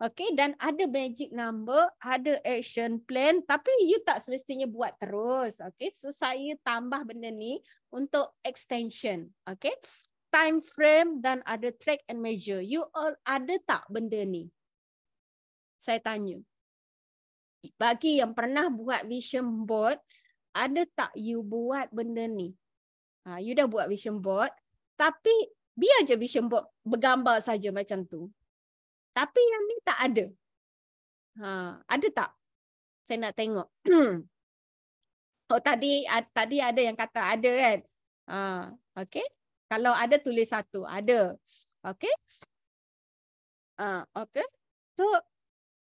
okay dan ada magic number, ada action plan tapi you tak semestinya buat terus. Okay so saya tambah benda ni untuk extension. Okay time frame dan ada track and measure. You all ada tak benda ni? Saya tanya. Bagi yang pernah buat vision board, ada tak you buat benda ni? Ha, you dah buat vision board. Tapi biar je vision board bergambar saja macam tu. Tapi yang ni tak ada. Ha, ada tak? Saya nak tengok. oh tadi tadi ada yang kata ada kan? Ha, okay. Kalau ada tulis satu. Ada. Okay. Ha, okay. So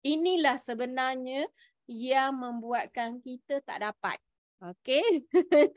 inilah sebenarnya yang membuatkan kita tak dapat. Okay.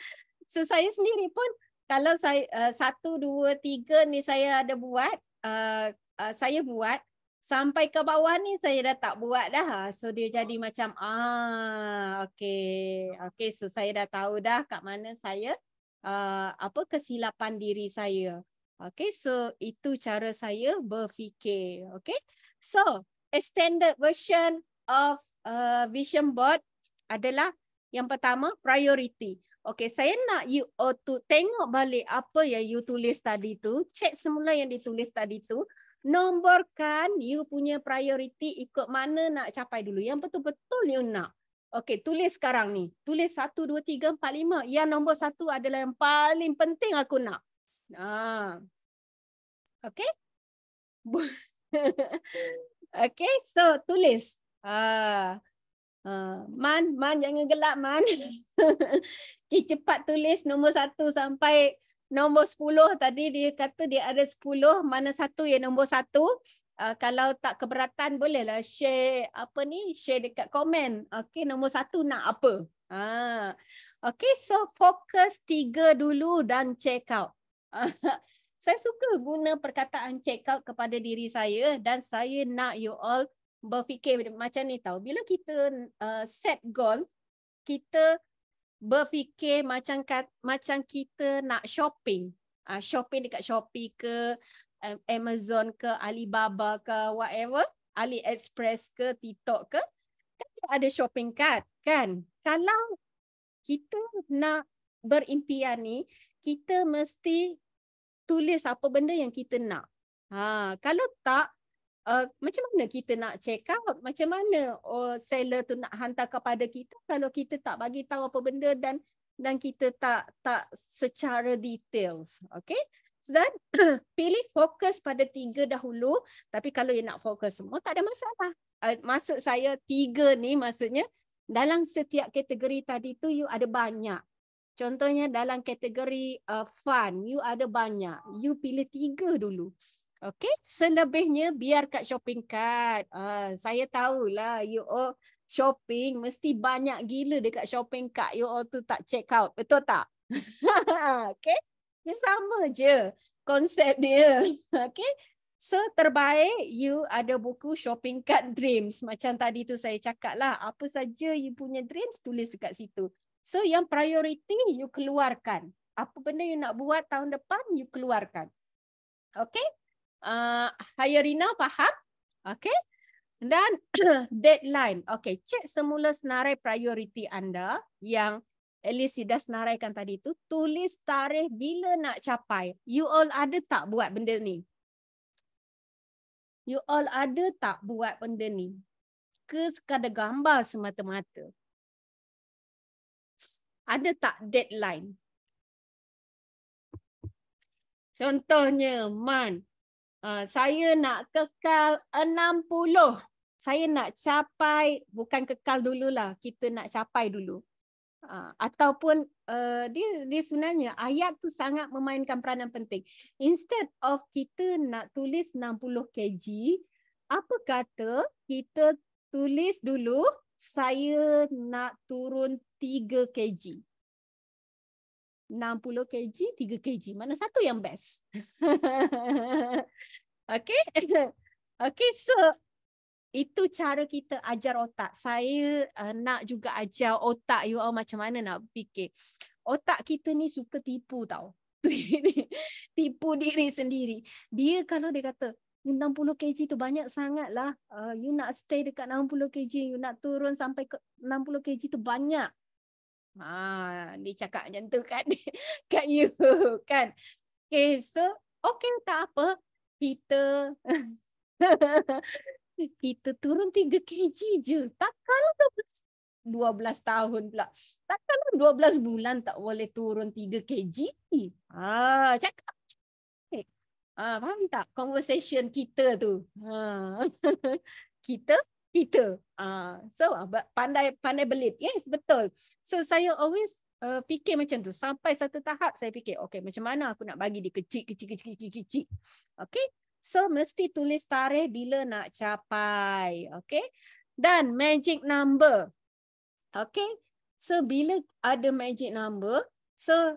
so saya sendiri pun kalau saya uh, satu, dua, tiga ni saya ada buat, uh, uh, saya buat. Sampai ke bawah ni saya dah tak buat dah. Ah, so dia jadi macam, ah, okay. Okay, so saya dah tahu dah kat mana saya, uh, apa kesilapan diri saya. Okay, so itu cara saya berfikir. Okay, so extended version of uh, vision board adalah yang pertama, priority. okay saya nak you uh, to tengok balik apa yang you tulis tadi tu. Check semula yang ditulis tadi tu. Nomborkan you punya priority ikut mana nak capai dulu. Yang betul-betul you nak. okay tulis sekarang ni. Tulis 1, 2, 3, 4, 5. Yang nombor 1 adalah yang paling penting aku nak. Ah. okay, okay so tulis. Ah. Ah, Man, Man jangan gelap Man. Kita cepat tulis nombor satu sampai nombor sepuluh. Tadi dia kata dia ada sepuluh. Mana satu yang nombor satu. Uh, kalau tak keberatan bolehlah share apa ni share dekat komen. Okey nombor satu nak apa? Ha. Uh. Okey so fokus tiga dulu dan check out. saya suka guna perkataan check out kepada diri saya dan saya nak you all uh, berfikir macam ni tahu. Bila kita uh, set goal, kita berfikir macam kat, macam kita nak shopping. Uh, shopping dekat Shopee ke, uh, Amazon ke, Alibaba ke, whatever. AliExpress ke, TikTok ke. Kan ada shopping card kan? Kalau kita nak berimpian ni, kita mesti tulis apa benda yang kita nak. Ha, kalau tak, uh, macam mana kita nak check out macam mana oh, seller tu nak hantar kepada kita kalau kita tak bagi tahu apa benda dan dan kita tak tak secara details okey Then pilih fokus pada tiga dahulu tapi kalau you nak fokus semua tak ada masalah uh, maksud saya tiga ni maksudnya dalam setiap kategori tadi tu you ada banyak contohnya dalam kategori uh, fun you ada banyak you pilih tiga dulu Okay, selebihnya biar kat shopping cart. Uh, saya tahulah you all shopping mesti banyak gila dekat shopping cart you all tu tak check out. Betul tak? okay, ni sama je konsep dia. Okay, so terbaik you ada buku shopping cart dreams. Macam tadi tu saya cakap lah apa saja you punya dreams tulis dekat situ. So yang priority you keluarkan. Apa benda you nak buat tahun depan you keluarkan. Okay, uh, ah, Hayarina faham? Okay. Dan deadline. Okay, cek semula senarai priority anda yang at least dah senaraikan tadi tu. Tulis tarikh bila nak capai. You all ada tak buat benda ni? You all ada tak buat benda ni? Ke sekadar gambar semata-mata? Ada tak deadline? Contohnya, man? Ah, saya nak kekal 60. Saya nak capai, bukan kekal dululah, kita nak capai dulu. Uh, ataupun uh, dia, dia sebenarnya ayat tu sangat memainkan peranan penting. Instead of kita nak tulis 60 kg, apa kata kita tulis dulu saya nak turun 3 kg. 60 kg, 3 kg. Mana satu yang best? okay. Okay, so itu cara kita ajar otak. Saya uh, nak juga ajar otak you all macam mana nak fikir. Otak kita ni suka tipu tau. tipu diri sendiri. Dia kalau dia kata, 60 kg tu banyak sangat lah. Uh, you nak stay dekat 60 kg. You nak turun sampai ke 60 kg tu banyak. Ha, dia cakap macam tu kat, kat you kan. Okay, so okay tak apa. Kita kita turun 3 kg je. Takkanlah 12 tahun pula. Takkanlah 12 bulan tak boleh turun 3 kg. Ha, cakap. Ah, faham tak? Conversation kita tu. Ha. kita kita. Uh, so ah, pandai pandai belit. Yes, betul. So saya always uh, fikir macam tu. Sampai satu tahap saya fikir, okay, macam mana aku nak bagi dia kecil, kecil, kecil, kecil, kecil. Okay. So mesti tulis tarikh bila nak capai. Okay. Dan magic number. Okay. So bila ada magic number, so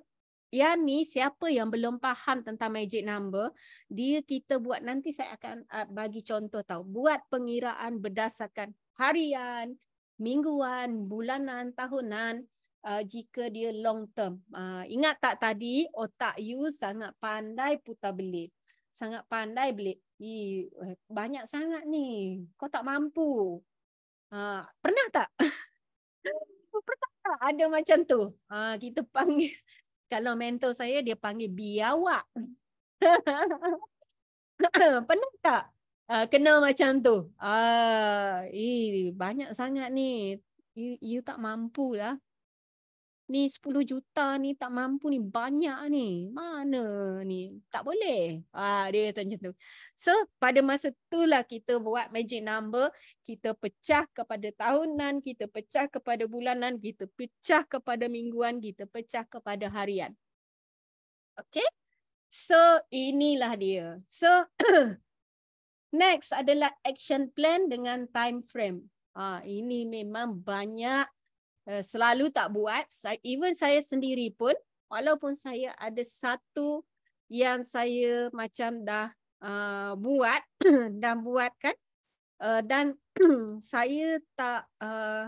yang ni siapa yang belum faham tentang magic number dia kita buat nanti saya akan ah, bagi contoh tahu buat pengiraan berdasarkan harian mingguan bulanan tahunan uh, jika dia long term uh, ingat tak tadi otak you sangat pandai putar belit sangat pandai belit Ih, eh, banyak sangat ni kau tak mampu uh, pernah tak pernah tak ada macam tu uh, kita panggil kalau mentor saya dia panggil biawak. Pernah tak uh, kenal macam tu? Ah, uh, banyak sangat ni. You, you tak mampu lah ni 10 juta ni tak mampu ni banyak ni mana ni tak boleh ah dia kata macam tu so pada masa itulah kita buat magic number kita pecah kepada tahunan kita pecah kepada bulanan kita pecah kepada mingguan kita pecah kepada harian okay so inilah dia so next adalah action plan dengan time frame ah ini memang banyak Eh, selalu tak buat. Even saya sendiri pun, walaupun saya ada satu yang saya macam dah uh, buat dan buat kan. Uh, dan saya tak, uh,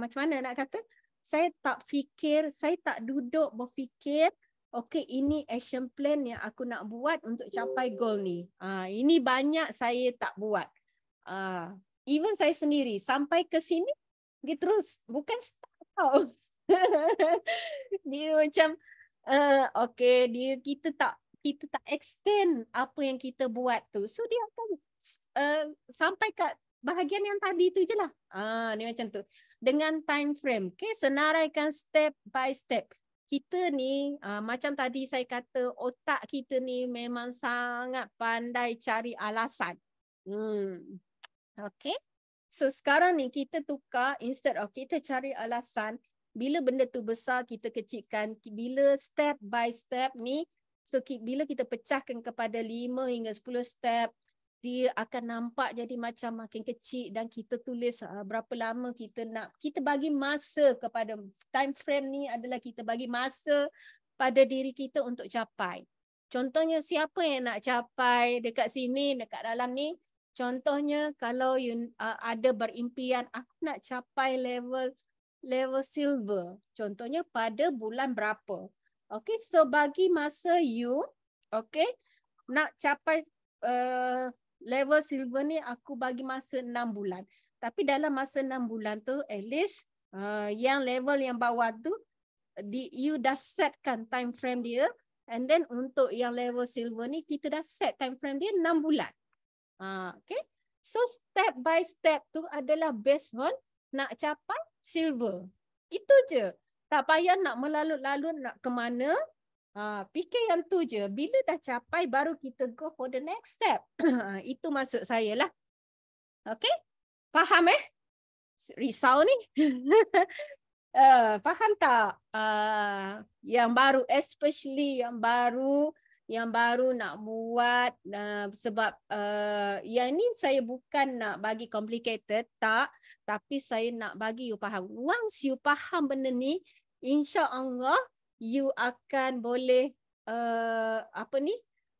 macam mana nak kata? Saya tak fikir, saya tak duduk berfikir, okay ini action plan yang aku nak buat untuk capai goal ni. Uh, ini banyak saya tak buat. Uh, even saya sendiri sampai ke sini dia terus bukan start dia macam uh, okay dia kita tak kita tak extend apa yang kita buat tu. So dia akan uh, sampai kat bahagian yang tadi tu je lah. Ah, uh, dia macam tu. Dengan time frame. Okay, senaraikan step by step. Kita ni uh, macam tadi saya kata otak kita ni memang sangat pandai cari alasan. Hmm. Okay. So sekarang ni kita tukar instead of kita cari alasan bila benda tu besar kita kecilkan bila step by step ni so bila kita pecahkan kepada 5 hingga 10 step dia akan nampak jadi macam makin kecil dan kita tulis ah, berapa lama kita nak kita bagi masa kepada time frame ni adalah kita bagi masa pada diri kita untuk capai contohnya siapa yang nak capai dekat sini dekat dalam ni Contohnya kalau you uh, ada berimpian aku nak capai level level silver. Contohnya pada bulan berapa? Okey, so bagi masa you, okey, nak capai uh, level silver ni aku bagi masa enam bulan. Tapi dalam masa enam bulan tu, at least uh, yang level yang bawah tu, di, you dah setkan time frame dia. And then untuk yang level silver ni, kita dah set time frame dia enam bulan. Ha, okay. So step by step tu adalah based on nak capai silver. Itu je. Tak payah nak melalut-lalut nak ke mana. Ha, fikir yang tu je. Bila dah capai baru kita go for the next step. Itu maksud saya lah. Okay. Faham eh? Risau ni. uh, faham tak? Uh, yang baru especially yang baru yang baru nak buat uh, sebab uh, yang ni saya bukan nak bagi complicated tak tapi saya nak bagi you faham once you faham benda ni insyaallah you akan boleh uh, apa ni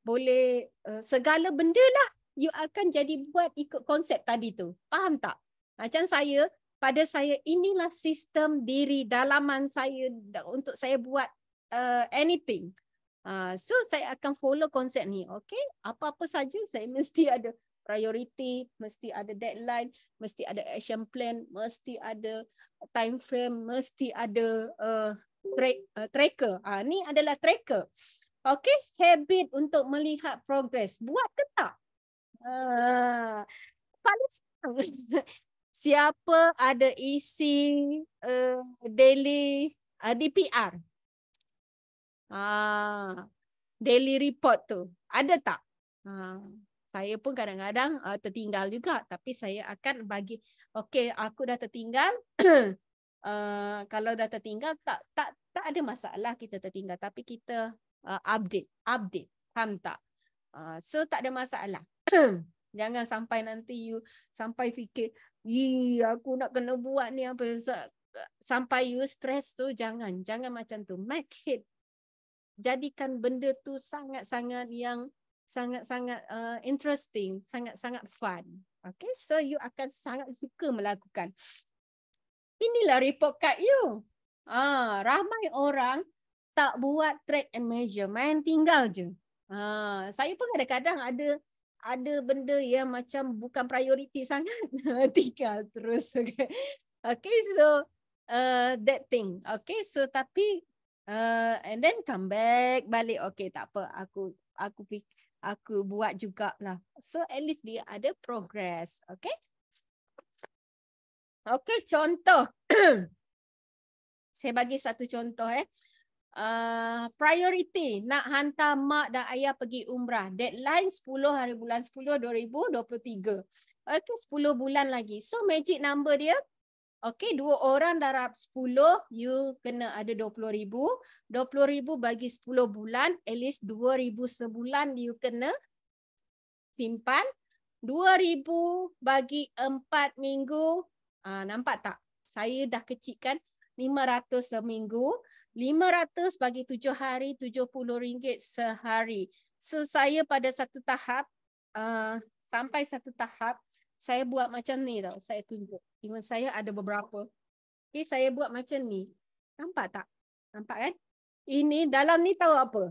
boleh uh, segala benda lah you akan jadi buat ikut konsep tadi tu faham tak macam saya pada saya inilah sistem diri dalaman saya untuk saya buat uh, anything Ah, so saya akan follow konsep ni okay? apa-apa saja saya mesti ada priority mesti ada deadline mesti ada action plan mesti ada time frame mesti ada uh, eh, tra uh, eh, tracker ah uh, ni adalah tracker Okay, habit untuk melihat progress buat ke tak ah, Paling uh, siapa ada isi uh, daily uh, ah, DPR ah, daily report tu. Ada tak? Ah, saya pun kadang-kadang uh, tertinggal juga. Tapi saya akan bagi, Okey, aku dah tertinggal. uh, kalau dah tertinggal, tak tak tak ada masalah kita tertinggal. Tapi kita uh, update. Update. Faham tak? Uh, so, tak ada masalah. Jangan sampai nanti you sampai fikir, aku nak kena buat ni apa apa. Sampai you stress tu, jangan. Jangan macam tu. Make it jadikan benda tu sangat-sangat yang sangat-sangat uh, interesting, sangat-sangat fun. Okay, so you akan sangat suka melakukan. Inilah report card you. Ah, ramai orang tak buat track and measure, main tinggal je. Ah, saya pun kadang-kadang ada ada benda yang macam bukan prioriti sangat, tinggal terus. Okay, okay so uh, that thing. Okay, so tapi uh, and then come back balik okay tak apa aku aku aku buat juga lah so at least dia ada progress okay okay contoh saya bagi satu contoh eh Uh, priority nak hantar mak dan ayah pergi umrah deadline 10 hari bulan 10 2023 okay 10 bulan lagi so magic number dia Okey, dua orang darab 10, you kena ada 20,000. 20,000 bagi 10 bulan, at least 2,000 sebulan you kena simpan. 2,000 bagi 4 minggu, uh, nampak tak? Saya dah kecilkan 500 seminggu. 500 bagi 7 hari, rm ringgit sehari. So, saya pada satu tahap, uh, sampai satu tahap, saya buat macam ni tau. Saya tunjuk. Even saya ada beberapa. Okay, eh, saya buat macam ni. Nampak tak? Nampak kan? Ini dalam ni tahu apa?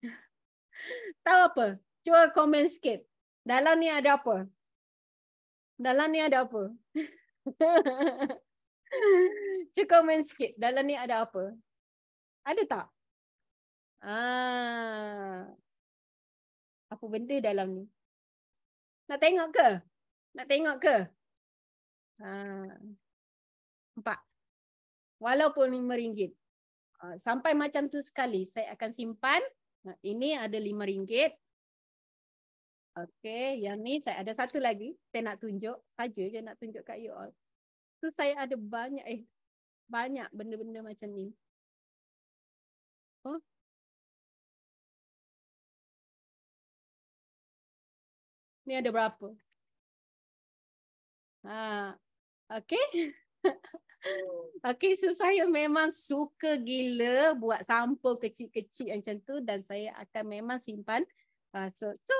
tahu apa? Cuba komen sikit. Dalam ni ada apa? Dalam ni ada apa? Cuba komen sikit. Dalam ni ada apa? Ada tak? Ah. Apa benda dalam ni? Nak tengok ke? Nak tengok ke? Ha. Empat. Walaupun lima ringgit. Ha, sampai macam tu sekali. Saya akan simpan. Ha, ini ada lima ringgit. Okey. Yang ni saya ada satu lagi. Saya nak tunjuk. Saja je nak tunjuk kat you all. Tu saya ada banyak eh. Banyak benda-benda macam ni. Huh? Oh. Ni ada berapa? Ha. Ah, okay. okay, so saya memang suka gila buat sampul kecil-kecil macam tu dan saya akan memang simpan. Ha. So, so,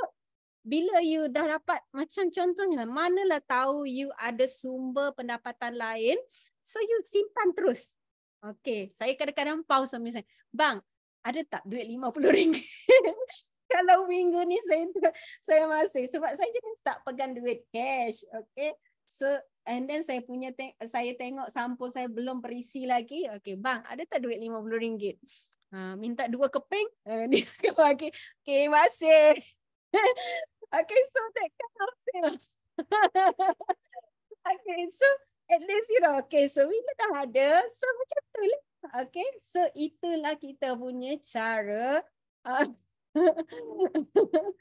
bila you dah dapat macam contohnya, manalah tahu you ada sumber pendapatan lain. So, you simpan terus. Okay, saya kadang-kadang pause misalnya. Bang, ada tak duit RM50? Kalau minggu ni saya saya masih sebab saya jenis tak pegang duit cash. Okay. So, and then saya punya te- saya tengok sampo saya belum berisi lagi. Okay, bang, ada tak duit RM50? Uh, ha, minta dua keping? Uh, okay, okay, okay, masih. okay, so that kind of thing. okay, so at least you know. Okay, so bila dah ada, so macam tu lah. Okay, so itulah kita punya cara. Uh,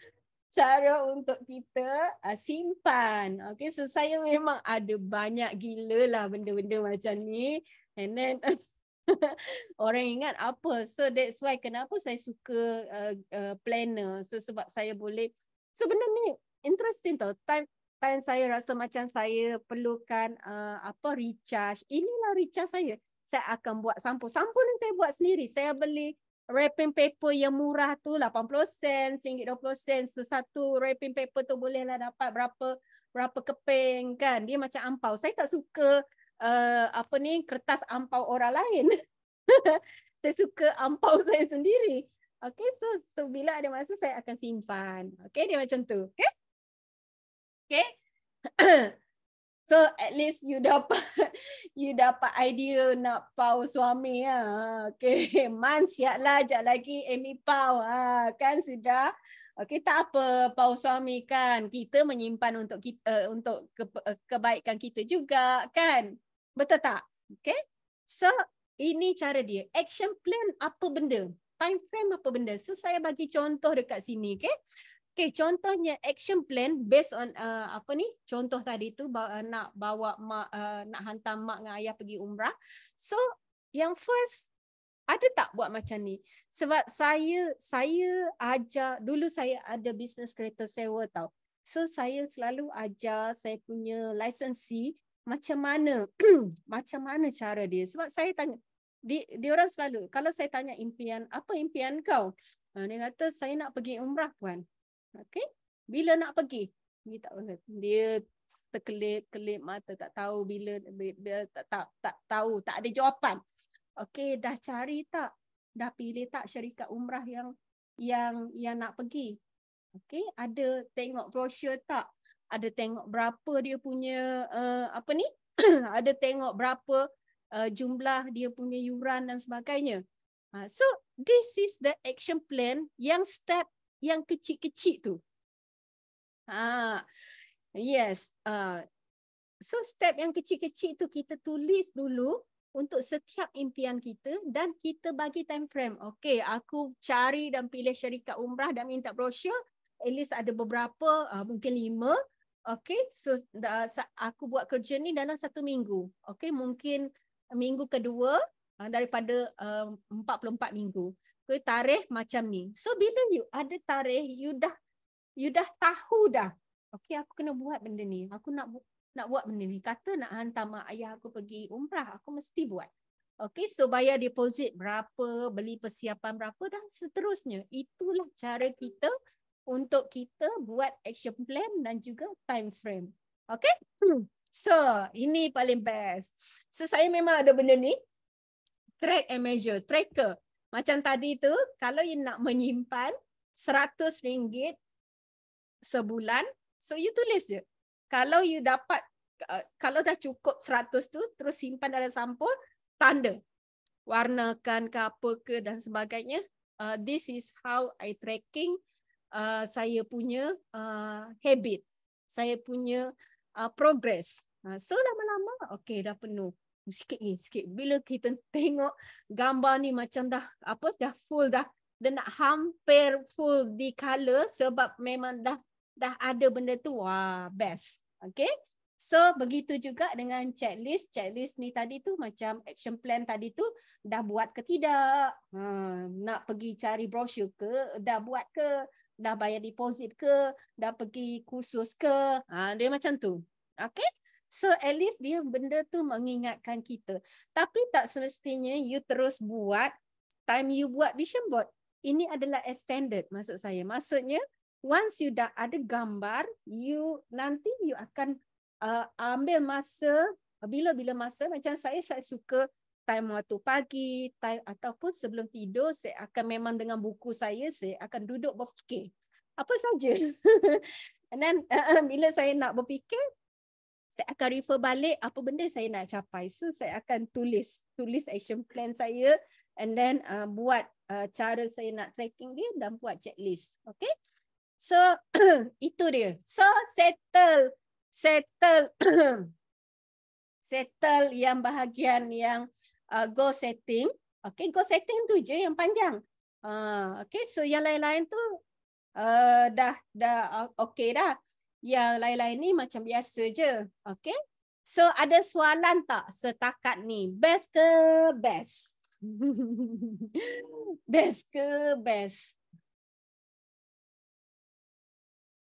cara untuk kita uh, simpan. Okay, so saya memang ada banyak gila lah benda-benda macam ni. And then orang ingat apa. So that's why kenapa saya suka uh, uh, planner. So sebab saya boleh. Sebenarnya interesting tau. Time time saya rasa macam saya perlukan uh, apa recharge. Inilah recharge saya. Saya akan buat sampul. Sampul yang saya buat sendiri. Saya beli wrapping paper yang murah tu 80 sen, RM1.20 sen. So satu wrapping paper tu bolehlah dapat berapa berapa keping kan. Dia macam ampau. Saya tak suka uh, apa ni kertas ampau orang lain. saya suka ampau saya sendiri. Okay, so, so bila ada masa saya akan simpan. Okay, dia macam tu. Okay? Okay? So at least you dapat you dapat idea nak pau suami ya. Ha. Okay, man siap lah jap lagi Amy eh, pau ha. kan sudah. Okay, tak apa pau suami kan. Kita menyimpan untuk kita uh, eh, untuk ke, uh, eh, kebaikan kita juga kan. Betul tak? Okay. So ini cara dia. Action plan apa benda? Time frame apa benda? So saya bagi contoh dekat sini. Okay. Okay, contohnya action plan based on uh, apa ni? Contoh tadi tu uh, nak bawa mak uh, nak hantar mak dengan ayah pergi umrah. So, yang first ada tak buat macam ni? Sebab saya saya ajar dulu saya ada business kereta sewa tau. So, saya selalu ajar saya punya licensee macam mana macam mana cara dia. Sebab saya tanya di dia orang selalu kalau saya tanya impian apa impian kau? Uh, dia kata saya nak pergi umrah puan. Okay. Bila nak pergi? Dia tak Dia terkelip-kelip mata tak tahu bila dia tak, tak tak tahu tak ada jawapan. Okay, dah cari tak? Dah pilih tak syarikat umrah yang yang yang nak pergi? Okay, ada tengok brosur tak? Ada tengok berapa dia punya uh, apa ni? ada tengok berapa uh, jumlah dia punya yuran dan sebagainya. Uh, so this is the action plan yang step yang kecil-kecil tu. Ha. Yes. Uh, so step yang kecil-kecil tu kita tulis dulu untuk setiap impian kita dan kita bagi time frame. Okay, aku cari dan pilih syarikat umrah dan minta brosure. At least ada beberapa, uh, mungkin lima. Okay, so uh, aku buat kerja ni dalam satu minggu. Okay, mungkin minggu kedua uh, daripada uh, 44 minggu ke tarikh macam ni. So bila you ada tarikh, you dah you dah tahu dah. Okay, aku kena buat benda ni. Aku nak nak buat benda ni. Kata nak hantar mak ayah aku pergi umrah. Aku mesti buat. Okay, so bayar deposit berapa, beli persiapan berapa dan seterusnya. Itulah cara kita untuk kita buat action plan dan juga time frame. Okay? So, ini paling best. So, saya memang ada benda ni. Track and measure. Tracker. Macam tadi tu, kalau you nak menyimpan RM100 sebulan, so you tulis je. Kalau you dapat, uh, kalau dah cukup RM100 tu, terus simpan dalam sampul, tanda. Warnakan ke apa ke dan sebagainya. Uh, this is how I tracking uh, saya punya uh, habit. Saya punya uh, progress. Uh, so lama-lama, okay dah penuh sikit ni sikit bila kita tengok gambar ni macam dah apa dah full dah dia nak hampir full di color sebab memang dah dah ada benda tu wah best okay. so begitu juga dengan checklist checklist ni tadi tu macam action plan tadi tu dah buat ke tidak hmm, nak pergi cari brosur ke dah buat ke dah bayar deposit ke dah pergi kursus ke ha, dia macam tu okay? So at least dia benda tu mengingatkan kita. Tapi tak semestinya you terus buat time you buat vision board. Ini adalah extended maksud saya. Maksudnya once you dah ada gambar, you nanti you akan uh, ambil masa bila-bila masa macam saya saya suka time waktu pagi, time ataupun sebelum tidur saya akan memang dengan buku saya saya akan duduk berfikir. Apa saja. And then uh, bila saya nak berfikir, saya akan refer balik apa benda saya nak capai. So saya akan tulis tulis action plan saya and then uh, buat uh, cara saya nak tracking dia dan buat checklist. Okay. So itu dia. So settle settle settle yang bahagian yang uh, goal setting. Okay, go setting tu je yang panjang. Uh, okay, so yang lain-lain tu uh, dah dah uh, okay dah. Yang lain-lain ni macam biasa je. Okay. So ada soalan tak setakat ni? Best ke best? best ke best?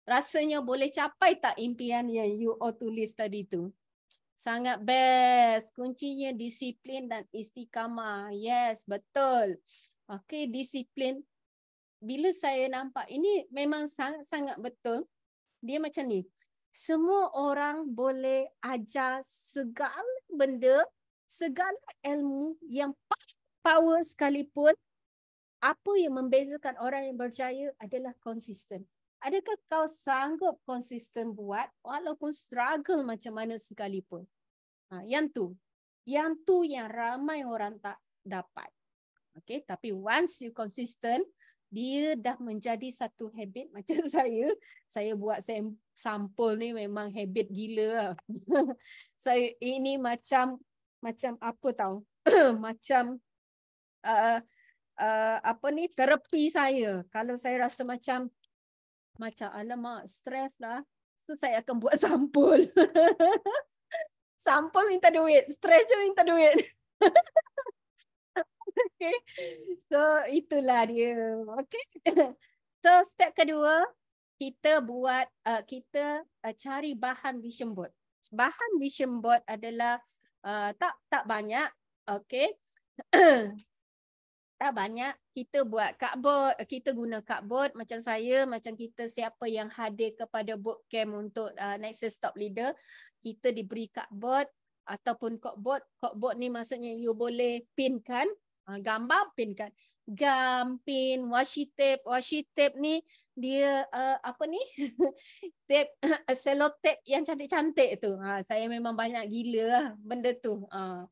Rasanya boleh capai tak impian yang you all tulis tadi tu? Sangat best. Kuncinya disiplin dan istiqamah. Yes, betul. Okay, disiplin. Bila saya nampak ini memang sangat-sangat betul dia macam ni. Semua orang boleh ajar segala benda, segala ilmu yang power sekalipun. Apa yang membezakan orang yang berjaya adalah konsisten. Adakah kau sanggup konsisten buat walaupun struggle macam mana sekalipun? Ha, yang tu. Yang tu yang ramai orang tak dapat. Okay, tapi once you consistent, dia dah menjadi satu habit macam saya. Saya buat sampul ni memang habit gila. Lah. saya ini macam macam apa tahu? macam uh, uh, apa ni terapi saya. Kalau saya rasa macam macam alamak stres lah. So saya akan buat sampul. sampul minta duit. Stres je minta duit. okay. So itulah dia. Okay. So step kedua, kita buat, uh, kita uh, cari bahan vision board. Bahan vision board adalah uh, tak tak banyak. Okay. tak banyak. Kita buat cardboard. Kita guna cardboard macam saya, macam kita siapa yang hadir kepada camp untuk uh, Nexus Top Leader. Kita diberi cardboard ataupun cardboard. Cardboard ni maksudnya you boleh pin kan. Ha, gambar pin kan gam pin washi tape washi tape ni dia uh, apa ni tape uh, selotep yang cantik-cantik tu ha, saya memang banyak gila lah benda tu ha.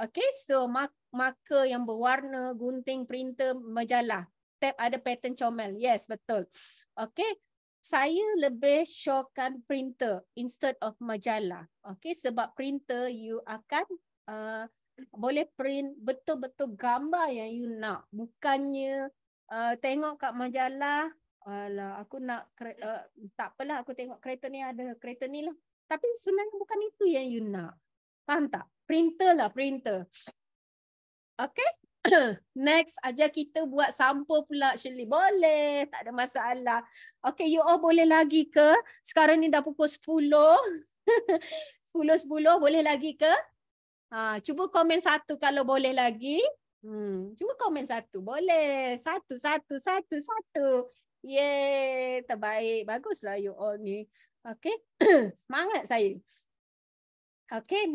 Okay, so mark marker yang berwarna gunting printer majalah tape ada pattern comel yes betul Okay, saya lebih syorkan printer instead of majalah Okay, sebab printer you akan uh, boleh print betul-betul gambar yang you nak bukannya uh, tengok kat majalah alah aku nak uh, tak apalah aku tengok kereta ni ada kereta ni lah tapi sebenarnya bukan itu yang you nak faham tak printer lah printer okay next aja kita buat sampul pula Shirley boleh tak ada masalah okay you all boleh lagi ke sekarang ni dah pukul 10 10 10 boleh lagi ke Ha, cuba komen satu kalau boleh lagi. Hmm, cuba komen satu. Boleh. Satu, satu, satu, satu. Yeay. Terbaik. Baguslah you all ni. Okay. Semangat saya. Okay.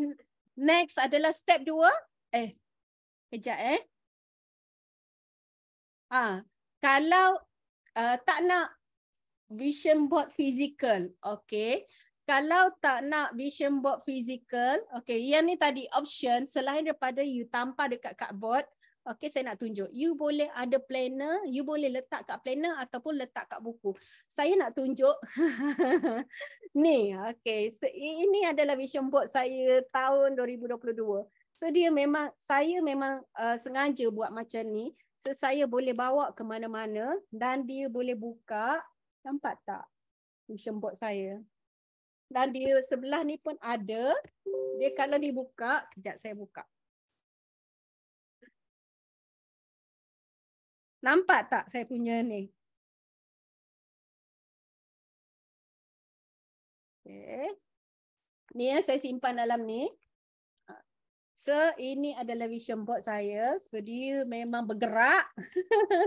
Next adalah step dua. Eh. Kejap eh. Ha, kalau uh, tak nak vision board physical. Okay kalau tak nak vision board physical, okay, yang ni tadi option selain daripada you tampar dekat cardboard, okay, saya nak tunjuk. You boleh ada planner, you boleh letak kat planner ataupun letak kat buku. Saya nak tunjuk. ni, okay. So, ini adalah vision board saya tahun 2022. So dia memang, saya memang uh, sengaja buat macam ni. So saya boleh bawa ke mana-mana dan dia boleh buka. Nampak tak? vision board saya dan di sebelah ni pun ada. Dia kalau dibuka, kejap saya buka. Nampak tak saya punya ni? Okay. Ni yang saya simpan dalam ni. So ini adalah vision board saya. So dia memang bergerak.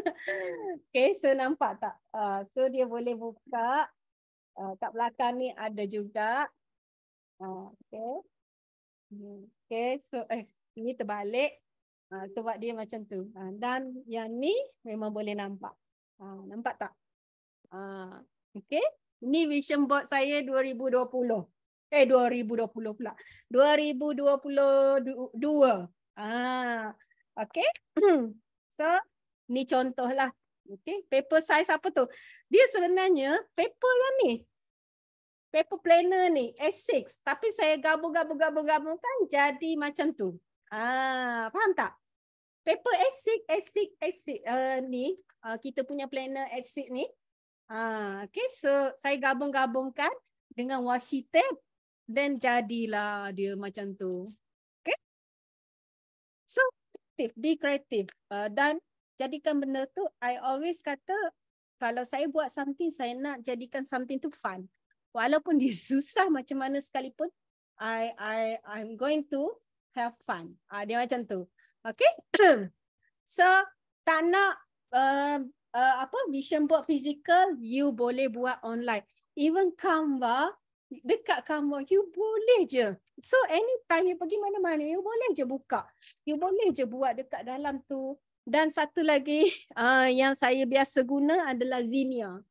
okay, so nampak tak? Uh, ah, so dia boleh buka uh, kat belakang ni ada juga. Uh, ah, okay. Okay, so eh, ini terbalik. Uh, ah, sebab dia macam tu. Uh, dan yang ni memang boleh nampak. Uh, nampak tak? Uh, okay. Ini vision board saya 2020. Eh 2020 pula. 2022. Ah, okay. so ni contohlah. Okay. Paper size apa tu? Dia sebenarnya paper yang ni paper planner ni S6 tapi saya gabung-gabung-gabung-gabungkan jadi macam tu. Ah, faham tak? Paper S6 S6 S6 uh, ni uh, kita punya planner S6 ni. Ah, okay. so saya gabung-gabungkan dengan washi tape then jadilah dia macam tu. Okay. So creative, be creative uh, dan jadikan benda tu I always kata kalau saya buat something saya nak jadikan something tu fun walaupun dia susah macam mana sekalipun I I I'm going to have fun. Ah uh, dia macam tu. Okay. so tak nak uh, uh, apa vision buat physical you boleh buat online. Even Canva dekat Canva you boleh je. So anytime you pergi mana-mana you boleh je buka. You boleh je buat dekat dalam tu. Dan satu lagi uh, yang saya biasa guna adalah Zinia.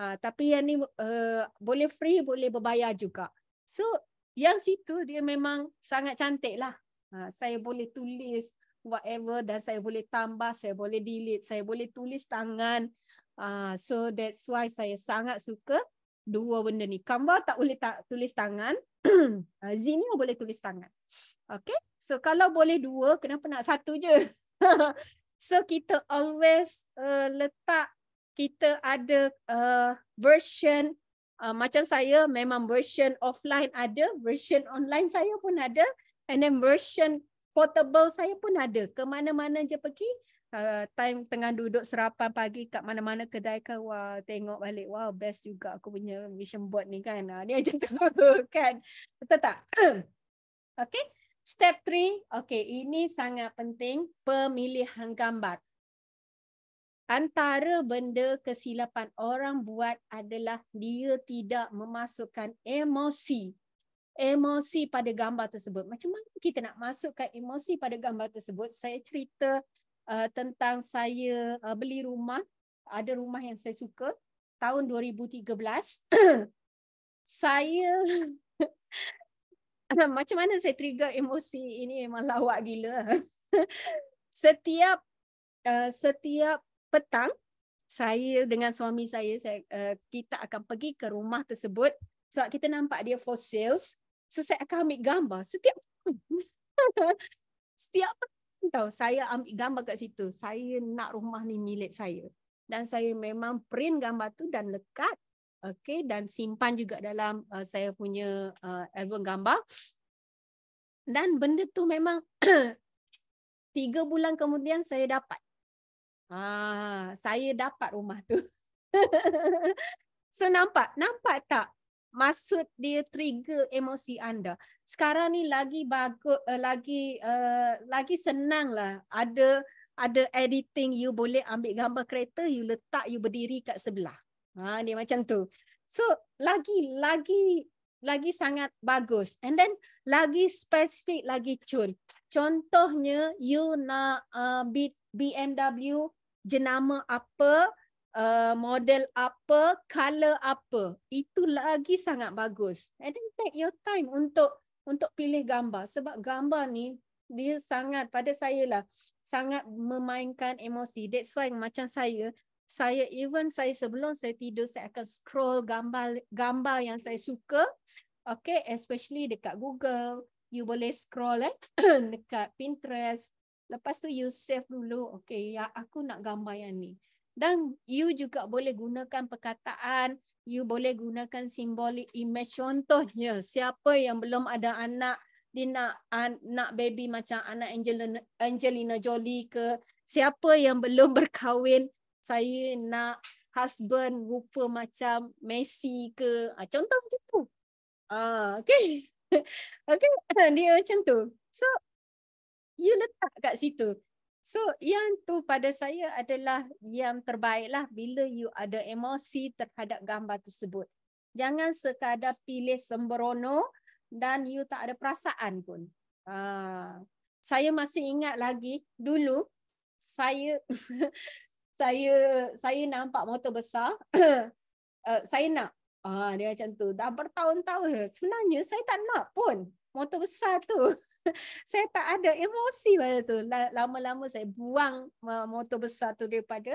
Ah, tapi yang ni uh, boleh free, boleh berbayar juga. So yang situ dia memang sangat cantik lah. Uh, saya boleh tulis whatever dan saya boleh tambah, saya boleh delete, saya boleh tulis tangan. Uh, so that's why saya sangat suka dua benda ni. Canva tak boleh ta tulis tangan. Zinio boleh tulis tangan. Okay. So kalau boleh dua, kenapa nak satu je? so kita always uh, letak kita ada uh, version uh, macam saya memang version offline ada, version online saya pun ada and then version portable saya pun ada. Ke mana-mana je pergi uh, time tengah duduk serapan pagi kat mana-mana kedai ke wah tengok balik wow best juga aku punya vision board ni kan. Uh, ni aja kan. Betul tak? okay. Step 3. Okay. Ini sangat penting. Pemilihan gambar antara benda kesilapan orang buat adalah dia tidak memasukkan emosi emosi pada gambar tersebut macam mana kita nak masukkan emosi pada gambar tersebut saya cerita uh, tentang saya uh, beli rumah ada rumah yang saya suka tahun 2013 saya macam mana saya trigger emosi ini memang lawak gila setiap uh, setiap petang saya dengan suami saya, saya uh, kita akan pergi ke rumah tersebut sebab kita nampak dia for sales so saya akan ambil gambar setiap setiap tahu saya ambil gambar kat situ saya nak rumah ni milik saya dan saya memang print gambar tu dan lekat okey dan simpan juga dalam uh, saya punya uh, album gambar dan benda tu memang tiga bulan kemudian saya dapat Ah, saya dapat rumah tu. so nampak, nampak tak maksud dia trigger emosi anda. Sekarang ni lagi bagus uh, lagi uh, lagi senanglah ada ada editing you boleh ambil gambar kereta you letak you berdiri kat sebelah. Ha dia macam tu. So lagi lagi lagi sangat bagus and then lagi spesifik lagi cun. Contohnya you nak uh, eh, BMW jenama apa, uh, model apa, color apa. Itu lagi sangat bagus. And then take your time untuk untuk pilih gambar sebab gambar ni dia sangat pada saya lah sangat memainkan emosi. That's why macam saya saya even saya sebelum saya tidur saya akan scroll gambar gambar yang saya suka. Okay, especially dekat Google. You boleh scroll eh dekat Pinterest, Lepas tu you save dulu. Okay, ya, aku nak gambar yang ni. Dan you juga boleh gunakan perkataan. You boleh gunakan simbolik image. Contohnya, siapa yang belum ada anak, dia nak, nak baby macam anak Angelina, Angelina Jolie ke. Siapa yang belum berkahwin, saya nak husband rupa macam Messi ke. Ah, contoh macam tu. Uh, okay. okay, dia macam tu. So, you letak kat situ. So yang tu pada saya adalah yang terbaiklah bila you ada emosi terhadap gambar tersebut. Jangan sekadar pilih sembrono dan you tak ada perasaan pun. Ha. Saya masih ingat lagi dulu saya saya saya nampak motor besar. uh, saya nak. Ah, dia macam tu. Dah bertahun-tahun. Sebenarnya saya tak nak pun motor besar tu. saya tak ada emosi pada tu. Lama-lama saya buang motor besar tu daripada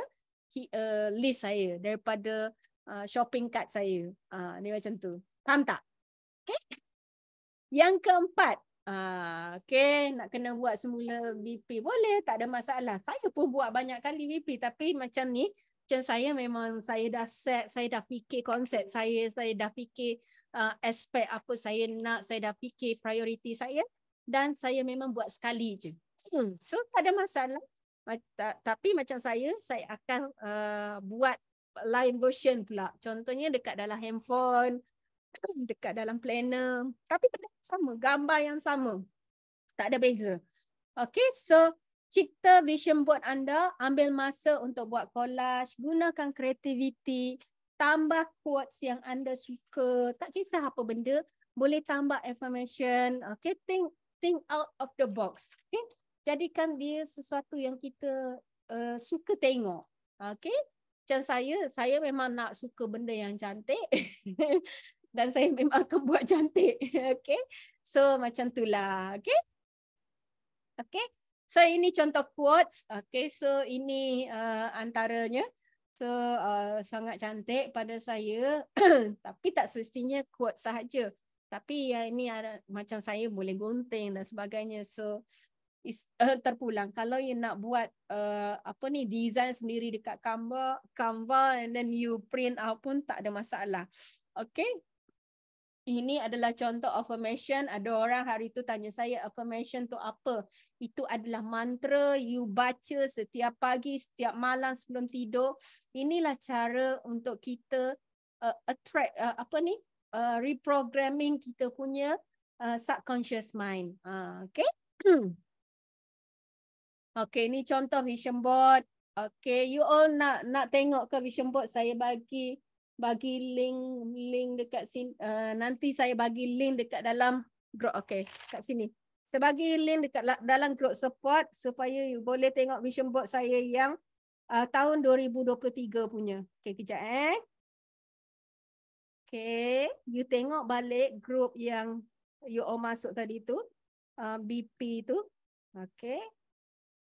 eh, list saya, daripada eh, shopping cart saya. Ah, ni macam tu. Faham tak? Okay. Yang keempat, ah, okay, nak kena buat semula B.P. Boleh, tak ada masalah. Saya pun buat banyak kali B.P. tapi macam ni, macam saya memang saya dah set, saya dah fikir konsep saya, saya dah fikir uh, aspek apa saya nak saya dah fikir prioriti saya dan saya memang buat sekali je. Hmm. So tak ada masalah. Tapi macam saya saya akan uh, buat lain version pula. Contohnya dekat dalam handphone, dekat dalam planner, tapi tetap sama, gambar yang sama. Tak ada beza. Okay, so cipta vision board anda, ambil masa untuk buat collage, gunakan kreativiti, tambah quotes yang anda suka tak kisah apa benda boleh tambah information okay think think out of the box okay jadikan dia sesuatu yang kita uh, suka tengok okay macam saya saya memang nak suka benda yang cantik dan saya memang akan buat cantik okay so macam itulah okay okay so ini contoh quotes okay so ini uh, antaranya se uh, sangat cantik pada saya tapi tak semestinya kuat sahaja tapi ya ini ada, macam saya boleh gunting dan sebagainya so is uh, terpulang kalau you nak buat uh, apa ni design sendiri dekat Canva Canva and then you print out pun tak ada masalah okey ini adalah contoh affirmation. Ada orang hari itu tanya saya affirmation tu apa? Itu adalah mantra you baca setiap pagi, setiap malam sebelum tidur. Inilah cara untuk kita uh, attract uh, apa ni? Uh, reprogramming kita punya uh, subconscious mind. Uh, okay. okay, ini contoh vision board. Okay, you all nak nak tengok ke vision board saya bagi? bagi link link dekat sini uh, nanti saya bagi link dekat dalam group okey kat sini saya bagi link dekat dalam group support supaya you boleh tengok vision board saya yang uh, tahun 2023 punya okey kejap eh okey you tengok balik group yang you all masuk tadi tu uh, BP tu okey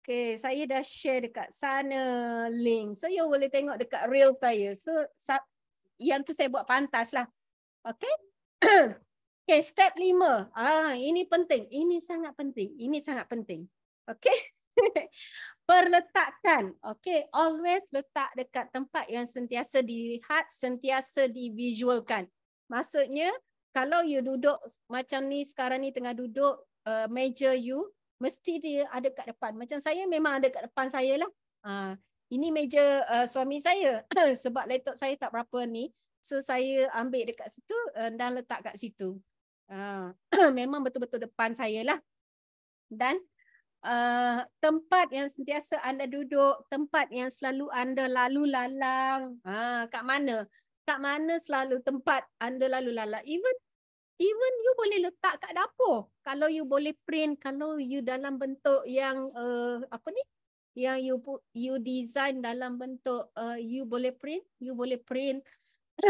Okay, saya dah share dekat sana link. So, you boleh tengok dekat real saya. So, yang tu saya buat pantas lah. Okay. okay, step lima. Ah, ini penting. Ini sangat penting. Ini sangat penting. Okay. Perletakkan. Okay, always letak dekat tempat yang sentiasa dilihat, sentiasa divisualkan. Maksudnya, kalau you duduk macam ni sekarang ni tengah duduk uh, meja you, mesti dia ada kat depan. Macam saya memang ada kat depan saya lah. Uh, ini meja uh, suami saya sebab laptop saya tak berapa ni so saya ambil dekat situ uh, dan letak kat situ uh, memang betul-betul depan saya lah dan uh, tempat yang sentiasa anda duduk tempat yang selalu anda lalu lalang uh, kat mana kat mana selalu tempat anda lalu lalang even even you boleh letak kat dapur kalau you boleh print kalau you dalam bentuk yang uh, apa ni yang you put, you design dalam bentuk uh, you boleh print, you boleh print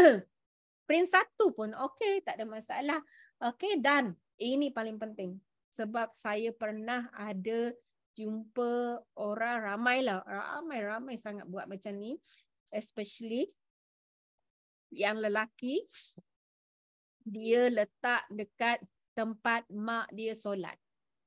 print satu pun okey, tak ada masalah. Okey, dan ini paling penting. Sebab saya pernah ada jumpa orang ramai lah, ramai-ramai sangat buat macam ni, especially yang lelaki dia letak dekat tempat mak dia solat.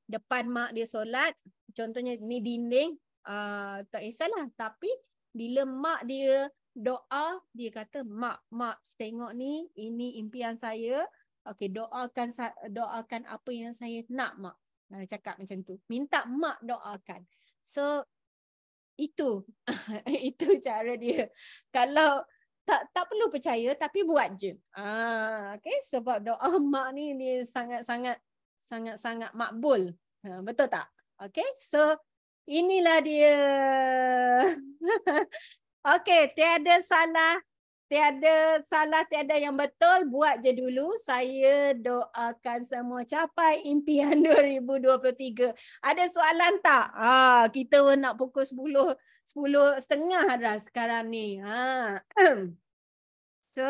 Depan mak dia solat, contohnya ni dinding, Ah, tak kisahlah tapi bila mak dia doa dia kata mak mak tengok ni ini impian saya okay doakan doakan apa yang saya nak mak uh, cakap macam tu minta mak doakan so itu itu cara dia kalau tak tak perlu percaya tapi buat je ah okey sebab doa mak ni dia sangat-sangat sangat-sangat makbul ha, betul tak okay so uh, Inilah dia. Okey, tiada salah, tiada salah, tiada yang betul. Buat je dulu. Saya doakan semua capai impian 2023. Ada soalan tak? Ah, kita nak pukul 10, 10.30 dah sekarang ni. Ah. So,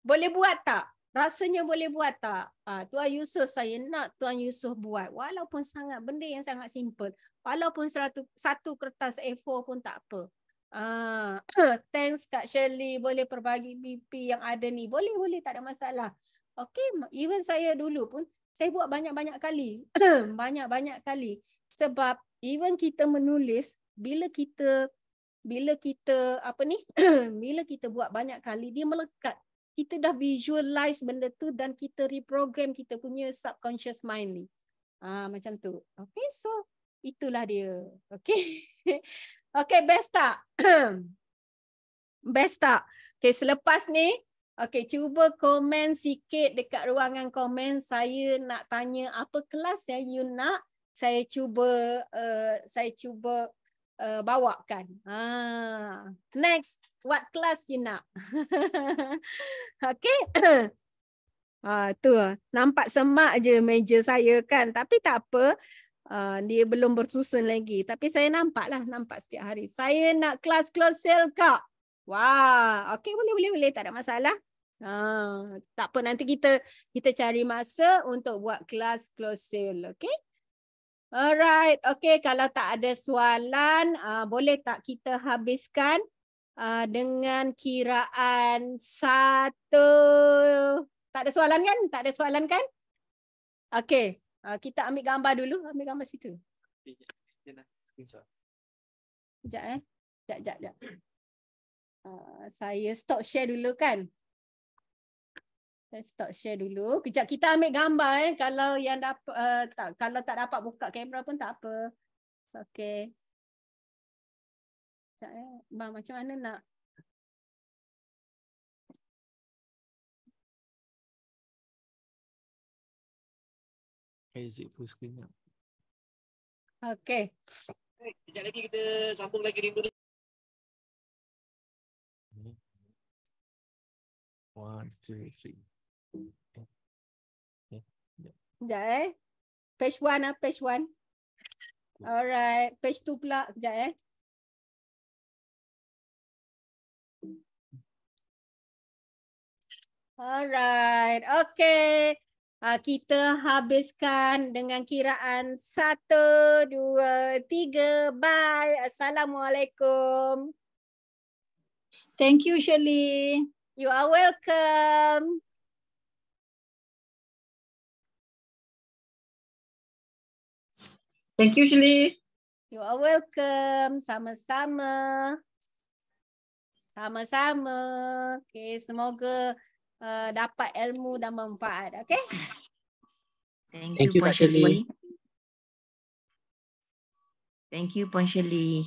boleh buat tak? Rasanya boleh buat tak? Ah, Tuan Yusuf, saya nak Tuan Yusuf buat. Walaupun sangat benda yang sangat simple. Walaupun satu, satu kertas A4 pun tak apa. Uh, thanks Kak Shirley. Boleh perbagi mimpi yang ada ni. Boleh, boleh. Tak ada masalah. Okay. Even saya dulu pun. Saya buat banyak-banyak kali. Banyak-banyak kali. Sebab even kita menulis. Bila kita. Bila kita. Apa ni. bila kita buat banyak kali. Dia melekat. Kita dah visualize benda tu. Dan kita reprogram kita punya subconscious mind ni. Uh, macam tu. Okay. So. Itulah dia. Okay. okay, best tak? best tak? Okay, selepas ni, okay, cuba komen sikit dekat ruangan komen. Saya nak tanya apa kelas yang you nak saya cuba uh, saya cuba uh, bawakan. Ha. Next, what class you nak? okay. Ah, tu lah. nampak semak je meja saya kan tapi tak apa Ah, dia belum bersusun lagi. Tapi saya nampaklah, nampak setiap hari. Saya nak kelas close sale kak. Wah, okey boleh boleh boleh tak ada masalah. Ha, tak apa nanti kita kita cari masa untuk buat kelas close sale, okey? Alright, okey kalau tak ada soalan, uh, boleh tak kita habiskan uh, dengan kiraan satu. Tak ada soalan kan? Tak ada soalan kan? Okey, Ah, kita ambil gambar dulu, ambil gambar situ. Sekejap eh. Sekejap, sekejap, sekejap. Uh, saya stop share dulu kan. Saya stop share dulu. Kejap kita ambil gambar eh. Kalau yang dapat, uh, eh, tak, kalau tak dapat buka kamera pun tak apa. Okay. Sekejap eh. Bang, macam mana nak exit full screen lah. Okay. Sekejap lagi kita sambung lagi rindu. One, two, three. Sekejap yeah. eh. Page one ah, page one. Alright, page two pula. Sekejap eh. Alright, okay. Ah, kita habiskan dengan kiraan satu, dua, tiga. Bye. Assalamualaikum. Thank you, Shirley. You are welcome. Thank you, Shirley. You are welcome. Sama-sama. Sama-sama. Okay, semoga... Uh, dapat ilmu dan manfaat. Okay? Thank you, Thank Shirley. Thank you, Puan Shirley.